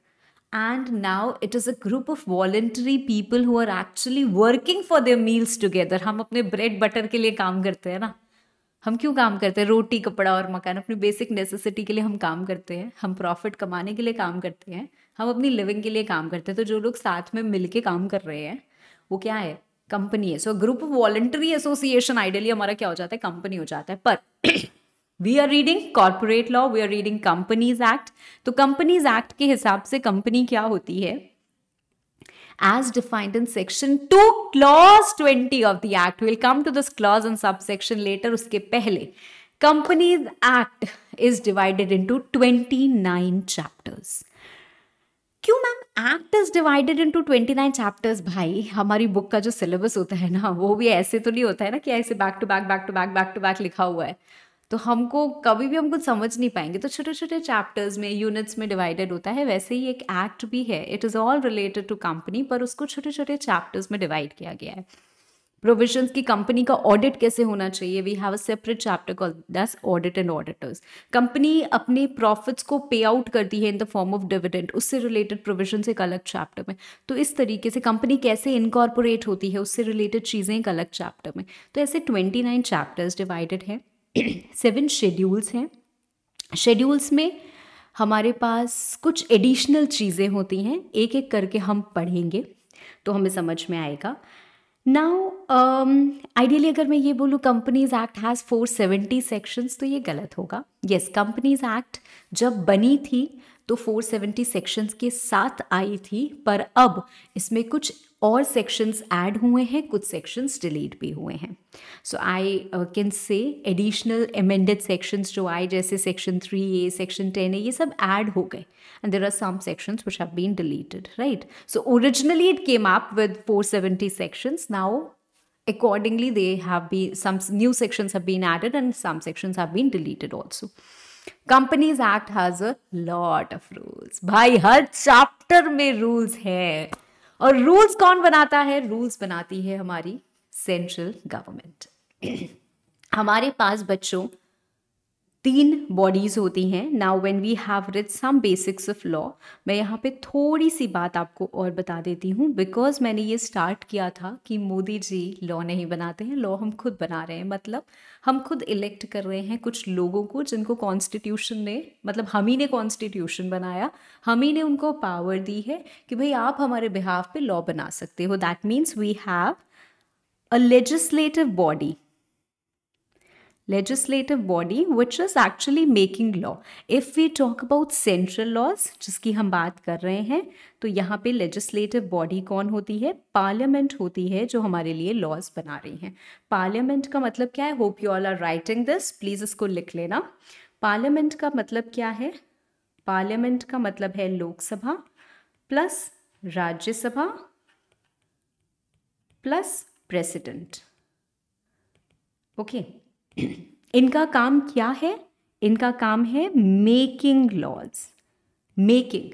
And now it is a group of voluntary people who are actually working for their meals together. हम अपने bread butter के लिए काम करते हैं ना हम क्यों काम करते हैं रोटी कपड़ा और मकान अपनी बेसिक नेसेसिटी के लिए हम काम करते हैं हम प्रॉफिट कमाने के लिए काम करते हैं हम अपनी लिविंग के लिए काम करते हैं तो जो लोग साथ में मिलके काम कर रहे हैं वो क्या है कंपनी है so group of voluntary association ideally हमारा क्या हो जाता है कंपनी हो जाता है पर we are reading corporate law we are reading companies act तो कंपनीज एक्ट के हिसाब से कंपनी क्या होती है as defined in section 2 clause 20 of the act we'll come to this clause and subsection later uske pehle companies act is divided into nine chapters क्यों ma'am act is divided into twenty nine chapters भाई हमारी book का जो syllabus होता है ना वो भी ऐसे तो नहीं होता है ना कि ऐसे back to back back to back back to back लिखा हुआ है तो हमको कभी भी हम कुछ समझ नहीं पाएंगे तो छोटे छोटे चैप्टर्स में यूनिट्स में डिवाइडेड होता है वैसे ही एक एक्ट भी है it is all related to company पर उसको छोटे छोटे चैप्टर्स में डिवाइड किया गया है प्रोविजन की कंपनी का ऑडिट कैसे होना चाहिए we have a separate chapter call this audit and auditors company अपने प्रॉफिट्स को पे आउट करती है in the form of dividend उससे रिलेटेड प्रोविजन एक अलग चैप्टर में तो इस तरीके से कंपनी कैसे इनकॉर्पोरेट होती है उससे रिलेटेड चीज़ें एक अलग चैप्टर में तो ऐसे ट्वेंटी नाइन चैप्टर्स डिवाइडेड है सेवन शेड्यूल्स हैं शेड्यूल्स में हमारे पास कुछ एडिशनल चीज़ें होती हैं एक एक करके हम पढ़ेंगे तो हमें समझ में आएगा नाउ आइडियली अगर मैं ये बोलूँ companies act has four seventy sections तो ये गलत होगा यस कंपनीज एक्ट जब बनी थी तो फोर सेवेंटी सेक्शंस के साथ आई थी पर अब इसमें कुछ और सेक्शंस ऐड हुए हैं कुछ सेक्शंस डिलीट भी हुए हैं so I can say additional amended sections जो आए जैसे section three A section ten A ये सब ऐड हो गए and there are some sections which have been deleted right so originally it came up with four seventy sections now accordingly they have been some new sections have been added and some sections have been deleted also companies act has a lot of rules भाई हर chapter में rules हैं और rules कौन बनाता है rules बनाती है हमारी सेंट्रल गवर्नमेंट हमारे पास बच्चों तीन बॉडीज़ होती हैं now when we have reach some basics of law मैं यहाँ पे थोड़ी सी बात आपको और बता देती हूँ बिकॉज मैंने ये स्टार्ट किया था कि मोदी जी लॉ नहीं बनाते हैं लॉ हम खुद बना रहे हैं मतलब हम खुद इलेक्ट कर रहे हैं कुछ लोगों को जिनको कॉन्स्टिट्यूशन ने मतलब हम ही ने कॉन्स्टिट्यूशन बनाया हम ही ने उनको पावर दी है कि भाई आप हमारे बिहाफ पे लॉ बना सकते हो that means we have a legislative body legislative body which is actually making law if we talk about central laws जिसकी हम बात कर रहे हैं तो यहाँ पे लेजिस्लेटिव बॉडी कौन होती है पार्लियामेंट होती है जो हमारे लिए लॉज बना रही हैं पार्लियामेंट का मतलब क्या है hope you all are writing this please इसको लिख लेना पार्लियामेंट का मतलब क्या है पार्लियामेंट का मतलब है Lok Sabha plus Rajya Sabha plus president okay okay. इनका काम क्या है इनका काम है making laws making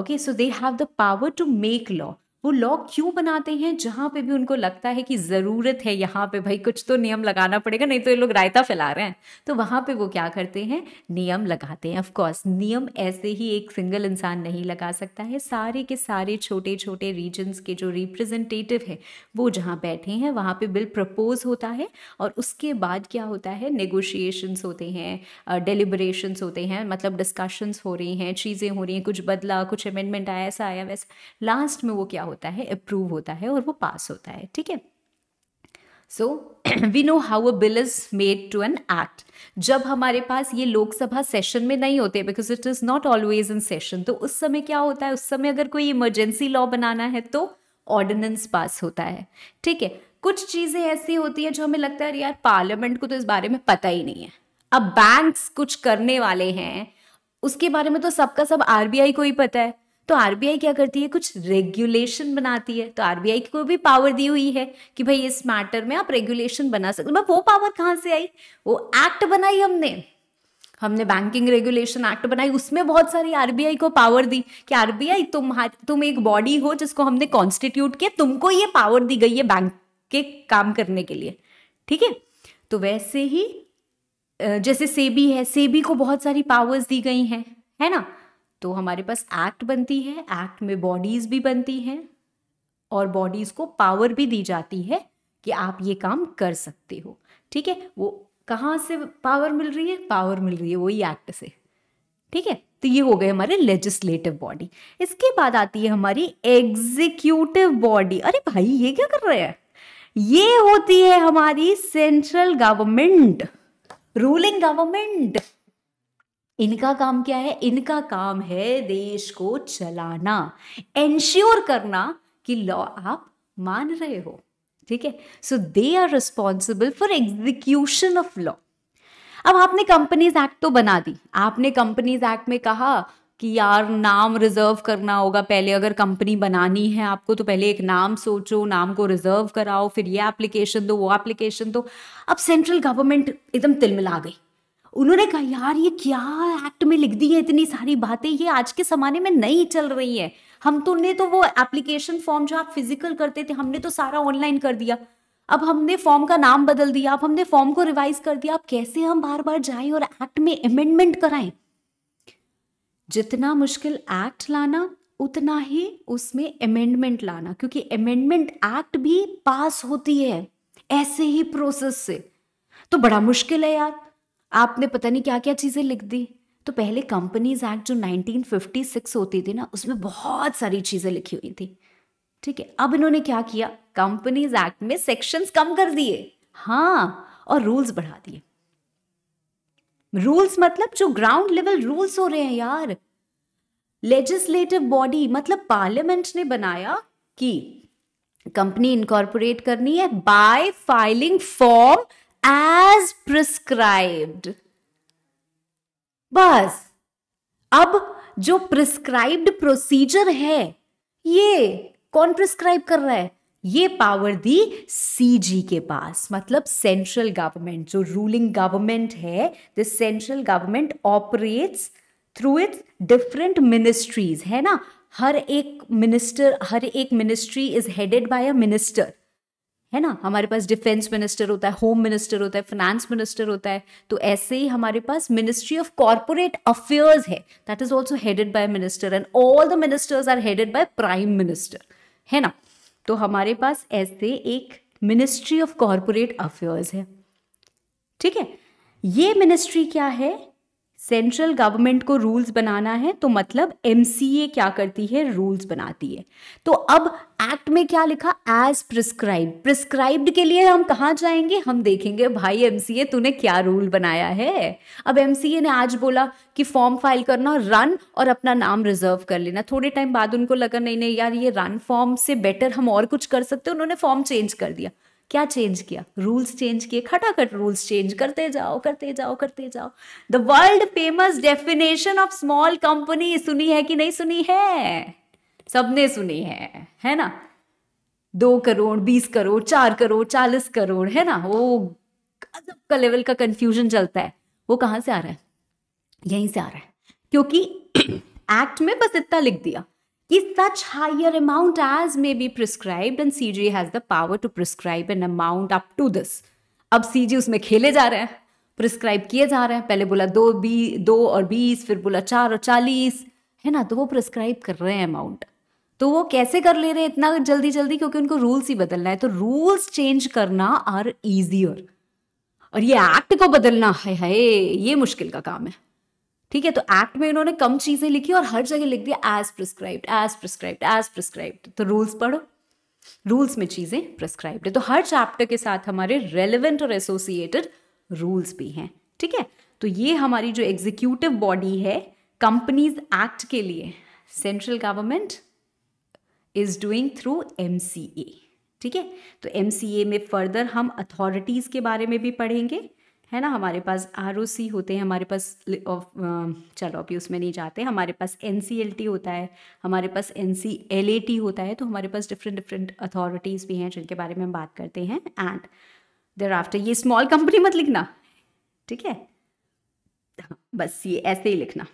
okay so they have the power to make law वो लॉ क्यों बनाते हैं जहां पे भी उनको लगता है कि ज़रूरत है यहाँ पे भाई कुछ तो नियम लगाना पड़ेगा नहीं तो ये लोग रायता फैला रहे हैं तो वहां पे वो क्या करते हैं नियम लगाते हैं ऑफकोर्स नियम ऐसे ही एक सिंगल इंसान नहीं लगा सकता है सारे के सारे छोटे छोटे रीजन्स के जो रिप्रेजेंटेटिव है वो जहाँ बैठे हैं वहाँ पर बिल प्रपोज होता है और उसके बाद क्या होता है नेगोशिएशंस होते हैं डेलिब्रेशंस होते हैं मतलब डिस्कशंस हो रही हैं चीज़ें हो रही हैं कुछ बदला कुछ अमेंडमेंट आया ऐसा आया वैसा लास्ट में वो क्या होता है अप्रूव होता है और वो पास होता है ठीक है so we know how a bill is made to an act जब हमारे पास ये लोकसभा सेशन में नहीं होते because it is not always in session तो उस समय क्या होता है उस समय अगर कोई इमरजेंसी लॉ बनाना है तो ऑर्डिनेंस पास होता है ठीक है कुछ चीज़ें ऐसी होती हैं जो हमें लगता है यार पार्लियामेंट को तो इस बारे में पता ही नहीं है अब बैंक्स कुछ करने वाले हैं उसके बारे में तो सबका सब आरबीआई को ही पता है तो आरबीआई क्या करती है कुछ रेगुलेशन बनाती है तो आरबीआई को भी पावर दी हुई है कि भाई इस मैटर में आप रेगुलेशन बना सकते मतलब वो पावर कहां से आई वो एक्ट बनाई हमने हमने बैंकिंग रेगुलेशन एक्ट बनाई उसमें बहुत सारी आरबीआई को पावर दी कि आरबीआई तुम तुम एक बॉडी हो जिसको हमने कॉन्स्टिट्यूट किया तुमको ये पावर दी गई है बैंक के काम करने के लिए ठीक है तो वैसे ही जैसे सेबी है सेबी को बहुत सारी पावर्स दी गई हैं है ना तो हमारे पास एक्ट बनती है एक्ट में बॉडीज़ भी बनती हैं और बॉडीज़ को पावर भी दी जाती है कि आप ये काम कर सकते हो ठीक है वो कहाँ से पावर मिल रही है पावर मिल रही है वही एक्ट से ठीक है तो ये हो गए हमारे लेजिस्लेटिव बॉडी इसके बाद आती है हमारी एग्जीक्यूटिव बॉडी अरे भाई ये क्या कर रहे हैं ये होती है हमारी सेंट्रल गवर्नमेंट रूलिंग गवर्नमेंट इनका काम क्या है इनका काम है देश को चलाना एंश्योर करना कि लॉ आप मान रहे हो ठीक है so they are responsible for execution of law अब आपने कंपनीज एक्ट तो बना दी आपने कंपनीज एक्ट में कहा कि यार नाम रिजर्व करना होगा पहले अगर कंपनी बनानी है आपको तो पहले एक नाम सोचो नाम को रिजर्व कराओ फिर ये एप्लीकेशन दो वो एप्लीकेशन दो अब सेंट्रल गवर्नमेंट एकदम तिलमिला गई उन्होंने कहा यार ये क्या एक्ट में लिख दी है इतनी सारी बातें ये आज के ज़माने में नहीं चल रही है हम तो ने तो वो एप्लीकेशन फॉर्म जो आप फिजिकल करते थे हमने तो सारा ऑनलाइन कर दिया अब हमने फॉर्म का नाम बदल दिया अब हमने फॉर्म को रिवाइज कर दिया अब कैसे हम बार बार जाएं और एक्ट में अमेंडमेंट कराएं जितना मुश्किल एक्ट लाना उतना ही उसमें अमेंडमेंट लाना क्योंकि अमेंडमेंट एक्ट भी पास होती है ऐसे ही प्रोसेस से तो बड़ा मुश्किल है यार आपने पता नहीं क्या क्या चीज़ें लिख दी तो पहले कंपनीज एक्ट जो 1956 होती थी ना उसमें बहुत सारी चीज़ें लिखी हुई थी ठीक है अब इन्होंने क्या किया कंपनीज एक्ट में सेक्शंस कम कर दिए हाँ और रूल्स बढ़ा दिए रूल्स मतलब जो ग्राउंड लेवल रूल्स हो रहे हैं यार लेजिस्लेटिव बॉडी मतलब पार्लियामेंट ने बनाया कि कंपनी इनकॉर्पोरेट करनी है by filing form as prescribed बस अब जो प्रिस्क्राइब्ड प्रोसीजर है ये कौन प्रिस्क्राइब कर रहा है ये पावर दी सीजी के पास मतलब सेंट्रल गवर्नमेंट जो रूलिंग गवर्नमेंट है the central government operates through its different ministries है ना हर एक मिनिस्टर हर एक ministry is headed by a minister है ना हमारे पास डिफेंस मिनिस्टर होता है होम मिनिस्टर होता है फाइनेंस मिनिस्टर होता है तो ऐसे ही हमारे पास मिनिस्ट्री ऑफ कॉरपोरेट अफेयर्स है that is also headed by minister and all the ministers are headed by prime minister है ना तो हमारे पास ऐसे एक मिनिस्ट्री ऑफ कॉरपोरेट अफेयर्स है ठीक है ये मिनिस्ट्री क्या है सेंट्रल गवर्नमेंट को रूल्स बनाना है तो मतलब एम क्या करती है रूल्स बनाती है तो अब एक्ट में क्या लिखा एज प्रिस्क्राइब प्रिस्क्राइब्ड के लिए हम कहाँ जाएंगे हम देखेंगे भाई एम तूने क्या रूल बनाया है अब एम ने आज बोला कि फॉर्म फाइल करना रन और अपना नाम रिजर्व कर लेना थोड़े टाइम बाद उनको लगा नहीं नहीं यार ये रन फॉर्म से बेटर हम और कुछ कर सकते उन्होंने फॉर्म चेंज कर दिया क्या चेंज किया रूल्स चेंज किए खटाखट रूल्स चेंज करते जाओ करते जाओ करते जाओ the world famous definition of small company सुनी है कि नहीं सुनी है सबने सुनी है है ना दो करोड़ बीस करोड़ चार करोड़ चालीस करोड़ है ना वो गजब का लेवल का कंफ्यूजन चलता है वो कहाँ से आ रहा है यहीं से आ रहा है क्योंकि एक्ट में बस इतना लिख दिया कि such amount as may be prescribe and C G has the power to prescribe an amount up to this अब जी उसमें खेले जा रहे हैं प्रिस्क्राइब किए जा रहे हैं पहले बोला दो बी दो और बीस फिर बोला चार और चालीस है ना तो वो प्रिस्क्राइब कर रहे हैं अमाउंट तो वो कैसे कर ले रहे हैं इतना जल्दी जल्दी क्योंकि उनको रूल्स ही बदलना है तो रूल्स चेंज करना आर ईजियर और ये एक्ट को बदलना है, है ये मुश्किल का काम है ठीक है तो एक्ट में इन्होंने कम चीजें लिखी और हर जगह लिख दिया as prescribe as prescribe as prescribe तो रूल्स पढ़ो रूल्स में चीजें प्रिस्क्राइब है तो हर चैप्टर के साथ हमारे रेलिवेंट और एसोसिएटेड रूल्स भी हैं ठीक है तो ये हमारी जो एग्जीक्यूटिव बॉडी है कंपनीज एक्ट के लिए central government is doing through M ठीक है तो एम में फर्दर हम अथॉरिटीज़ के बारे में भी पढ़ेंगे है ना हमारे पास आर होते हैं हमारे पास चलो अभी उसमें नहीं जाते हमारे पास एन होता है हमारे पास एन होता है तो हमारे पास डिफरेंट डिफरेंट अथॉरिटीज़ भी हैं जिनके बारे में हम बात करते हैं एंड देर आफ्टर ये स्मॉल कंपनी मत लिखना ठीक है बस ये ऐसे ही लिखना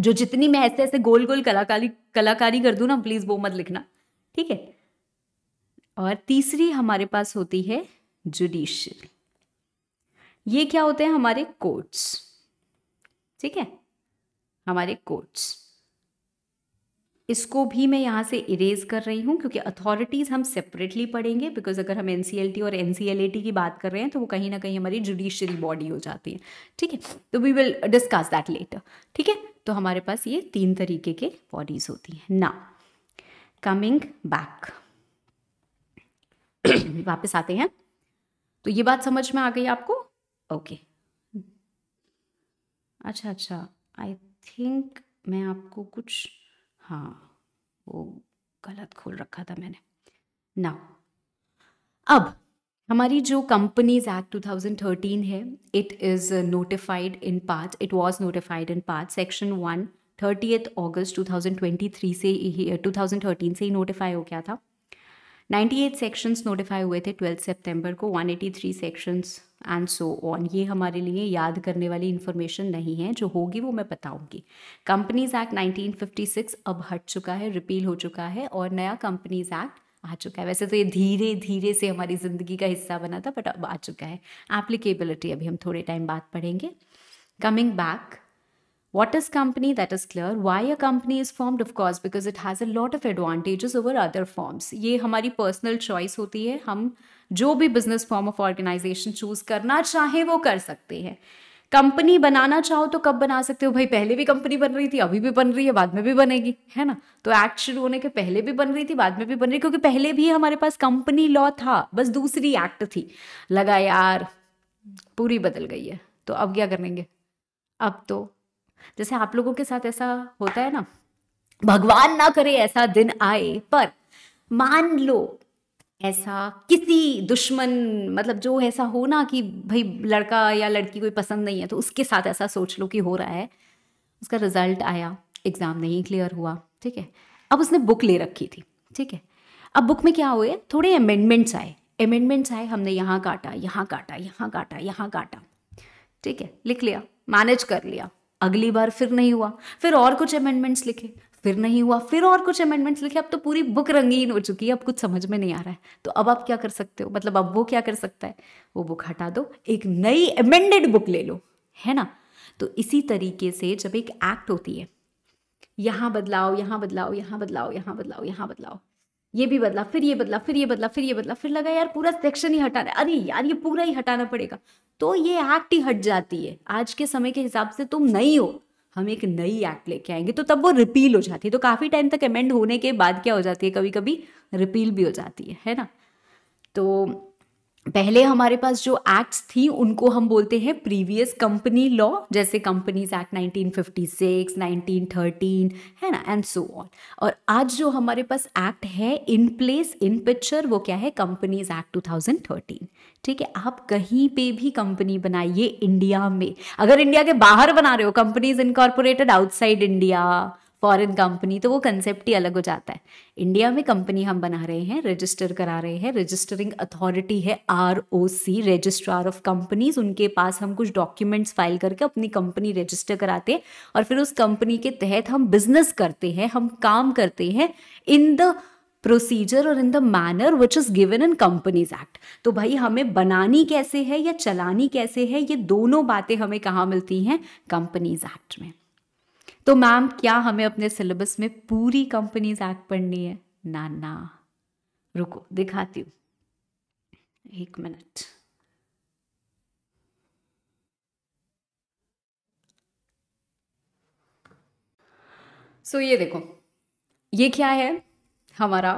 जो जितनी मैं ऐसे ऐसे गोल गोल कलाकारी कलाकारी कर दूँ ना प्लीज़ वो मत लिखना ठीक है और तीसरी हमारे पास होती है जुडिशियल ये क्या होते हैं हमारे कोट्स ठीक है हमारे कोट्स इसको भी मैं यहां से इरेज कर रही हूं क्योंकि अथॉरिटीज़ हम सेपरेटली पढ़ेंगे बिकॉज अगर हम एनसीएलटी और एनसीएलएटी की बात कर रहे हैं तो वो कहीं ना कहीं हमारी जुडिशियल बॉडी हो जाती है ठीक है तो we will discuss that later ठीक है तो हमारे पास ये तीन तरीके के बॉडीज होती हैं ना कमिंग बैक वापस आते हैं तो ये बात समझ में आ गई आपको ओके अच्छा अच्छा आई थिंक मैं आपको कुछ हाँ वो गलत खोल रखा था मैंने ना अब हमारी जो कंपनीज एक्ट 2013 है it is notified in part it was notified in part section one thirtieth अगस्त 2023 से ही 2013 से ही नोटिफाई हो गया था 98 सेक्शंस नोटिफाई हुए थे 12 सितंबर को 183 सेक्शंस एंड सो ऑन ये हमारे लिए याद करने वाली इन्फॉर्मेशन नहीं है जो होगी वो मैं बताऊंगी कंपनीज एक्ट 1956 अब हट चुका है रिपील हो चुका है और नया कंपनीज एक्ट आ चुका है वैसे तो ये धीरे धीरे से हमारी ज़िंदगी का हिस्सा बना था बट अब आ चुका है एप्लीकेबिलिटी अभी हम थोड़े टाइम बाद पढ़ेंगे coming back what is company that is clear why a company is formed of course because it has a lot of advantages over other forms ये हमारी personal choice होती है हम जो भी business form of organization choose करना चाहे वो कर सकते हैं कंपनी बनाना चाहो तो कब बना सकते हो भाई पहले भी कंपनी बन रही थी अभी भी बन रही है बाद में भी बनेगी है ना तो एक्ट शुरू होने के पहले भी बन रही थी बाद में भी बन रही क्योंकि पहले भी हमारे पास कंपनी लॉ था बस दूसरी एक्ट थी लगा यार पूरी बदल गई है तो अब क्या करेंगे अब तो जैसे आप लोगों के साथ ऐसा होता है ना भगवान ना करे ऐसा दिन आए पर मान लो ऐसा किसी दुश्मन मतलब जो ऐसा हो ना कि भाई लड़का या लड़की कोई पसंद नहीं है तो उसके साथ ऐसा सोच लो कि हो रहा है उसका रिजल्ट आया एग्ज़ाम नहीं क्लियर हुआ ठीक है अब उसने बुक ले रखी थी ठीक है अब बुक में क्या हुए थोड़े अमेंडमेंट्स आए अमेंडमेंट्स आए हमने यहाँ काटा यहाँ काटा यहाँ काटा यहाँ काटा ठीक है लिख लिया मैनेज कर लिया अगली बार फिर नहीं हुआ फिर और कुछ अमेंडमेंट्स लिखे फिर नहीं हुआ फिर और कुछ अमेंडमेंट्स लिखे अब तो पूरी बुक रंगीन हो चुकी है अब कुछ समझ में नहीं आ रहा है तो अब आप क्या कर सकते हो मतलब अब वो क्या कर सकता है वो बुक हटा दो एक नई अमेंडेड बुक ले लो है ना तो इसी तरीके से जब एक एक्ट होती है यहाँ बदलाओ यहाँ बदलाओ यहाँ बदलाओ यहाँ बदलाओ यहाँ बदलाओ ये भी बदला फिर ये बदला फिर ये बदला फिर ये बदला फिर लगा यार पूरा सेक्शन ही हटाना अरे यार ये पूरा ही हटाना पड़ेगा तो ये एक्ट ही हट जाती है आज के समय के हिसाब से तुम नहीं हो हम एक नई एक्ट लेके आएंगे तो तब वो रिपील हो जाती है तो काफ़ी टाइम तक अमेंड होने के बाद क्या हो जाती है कभी कभी रिपील भी हो जाती है है ना तो पहले हमारे पास जो एक्ट्स थी उनको हम बोलते हैं प्रीवियस कंपनी लॉ जैसे कंपनीज एक्ट 1956, 1913 है ना एंड सो ऑन और आज जो हमारे पास एक्ट है इन प्लेस इन पिक्चर वो क्या है कंपनीज एक्ट 2013 ठीक है आप कहीं पे भी कंपनी बनाइए इंडिया में अगर इंडिया के बाहर बना रहे हो companies incorporated outside India foreign company तो वो कंसेप्ट ही अलग हो जाता है इंडिया में कंपनी हम बना रहे हैं रजिस्टर करा रहे हैं रजिस्टरिंग अथॉरिटी है R O C registrar of companies उनके पास हम कुछ डॉक्यूमेंट्स फाइल करके अपनी कंपनी रजिस्टर कराते हैं और फिर उस कंपनी के तहत हम बिजनेस करते हैं हम काम करते हैं इन द प्रोसीजर और in the manner which is given in companies act तो भाई हमें बनानी कैसे है या चलानी कैसे है ये दोनों बातें हमें कहाँ मिलती हैं कंपनीज एक्ट में तो मैम क्या हमें अपने सिलेबस में पूरी कंपनीज एक्ट पढ़नी है ना ना रुको दिखाती हूँ एक मिनट सो so, ये देखो ये क्या है हमारा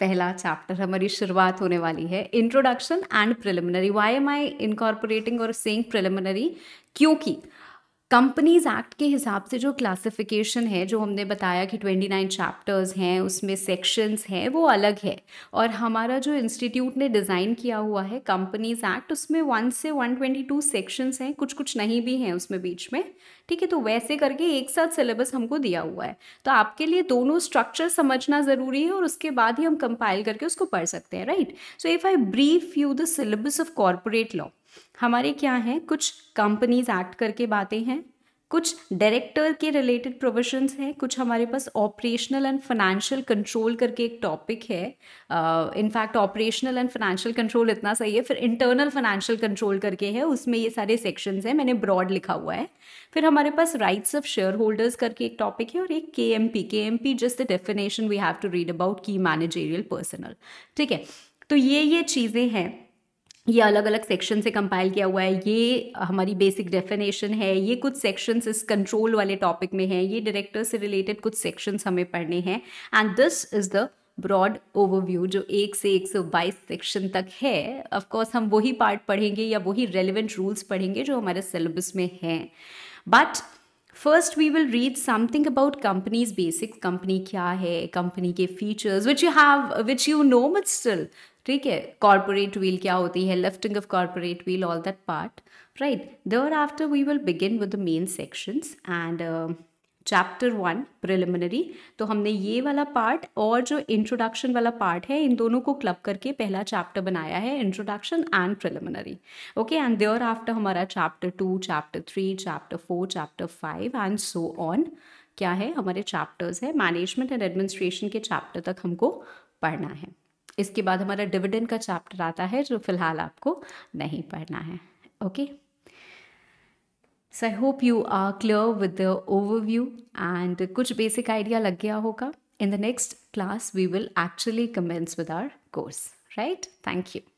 पहला चैप्टर हमारी शुरुआत होने वाली है introduction and preliminary why am I incorporating और सेइंग प्रिलिमिनरी क्योंकि कंपनीज एक्ट के हिसाब से जो क्लासिफिकेशन है जो हमने बताया कि 29 चैप्टर्स हैं उसमें सेक्शंस हैं वो अलग है और हमारा जो इंस्टीट्यूट ने डिज़ाइन किया हुआ है कंपनीज एक्ट उसमें वन से 122 सेक्शंस हैं कुछ कुछ नहीं भी हैं उसमें बीच में ठीक है तो वैसे करके एक साथ सिलेबस हमको दिया हुआ है तो आपके लिए दोनों स्ट्रक्चर समझना ज़रूरी है और उसके बाद ही हम कंपाइल करके उसको पढ़ सकते हैं right so if I brief you the syllabus of corporate law हमारे क्या हैं कुछ कंपनीज एक्ट करके बातें हैं कुछ डायरेक्टर के रिलेटेड प्रोविजंस हैं कुछ हमारे पास ऑपरेशनल एंड फाइनेंशियल कंट्रोल करके एक टॉपिक है in fact operational and financial control इतना सही है फिर इंटरनल फाइनेंशियल कंट्रोल करके है उसमें ये सारे सेक्शंस हैं मैंने ब्रॉड लिखा हुआ है फिर हमारे पास राइट्स ऑफ शेयर होल्डर्स करके एक टॉपिक है और एक K M P K M P just the definition we have to read about key managerial personnel ठीक है तो ये ये चीज़ें हैं ये अलग अलग सेक्शन से कंपाइल किया हुआ है ये हमारी बेसिक डेफिनेशन है ये कुछ सेक्शंस इस कंट्रोल वाले टॉपिक में हैं ये डायरेक्टर से रिलेटेड कुछ सेक्शंस हमें पढ़ने हैं and this is the broad overview जो एक से एक सौ बाईस सेक्शन तक है ऑफकोर्स हम वही पार्ट पढ़ेंगे या वही रेलिवेंट रूल्स पढ़ेंगे जो हमारे सिलेबस में हैं but first we will read something about companies basics company क्या है कंपनी के features which you have which you know but still ठीक है कॉर्पोरेट व्हील क्या होती है lifting of corporate veil all that part right thereafter we will begin with the main sections and chapter one preliminary तो हमने ये वाला part और जो इंट्रोडक्शन वाला पार्ट है इन दोनों को क्लब करके पहला चैप्टर बनाया है introduction and preliminary okay and thereafter हमारा chapter two chapter three chapter four chapter five and so on क्या है हमारे चैप्टर्स है मैनेजमेंट एंड एडमिनिस्ट्रेशन के चैप्टर तक हमको पढ़ना है इसके बाद हमारा डिविडेंड का चैप्टर आता है जो फिलहाल आपको नहीं पढ़ना है okay so I hope you are clear with the overview and कुछ बेसिक आइडिया लग गया होगा in the next class we will actually commence with our course right thank you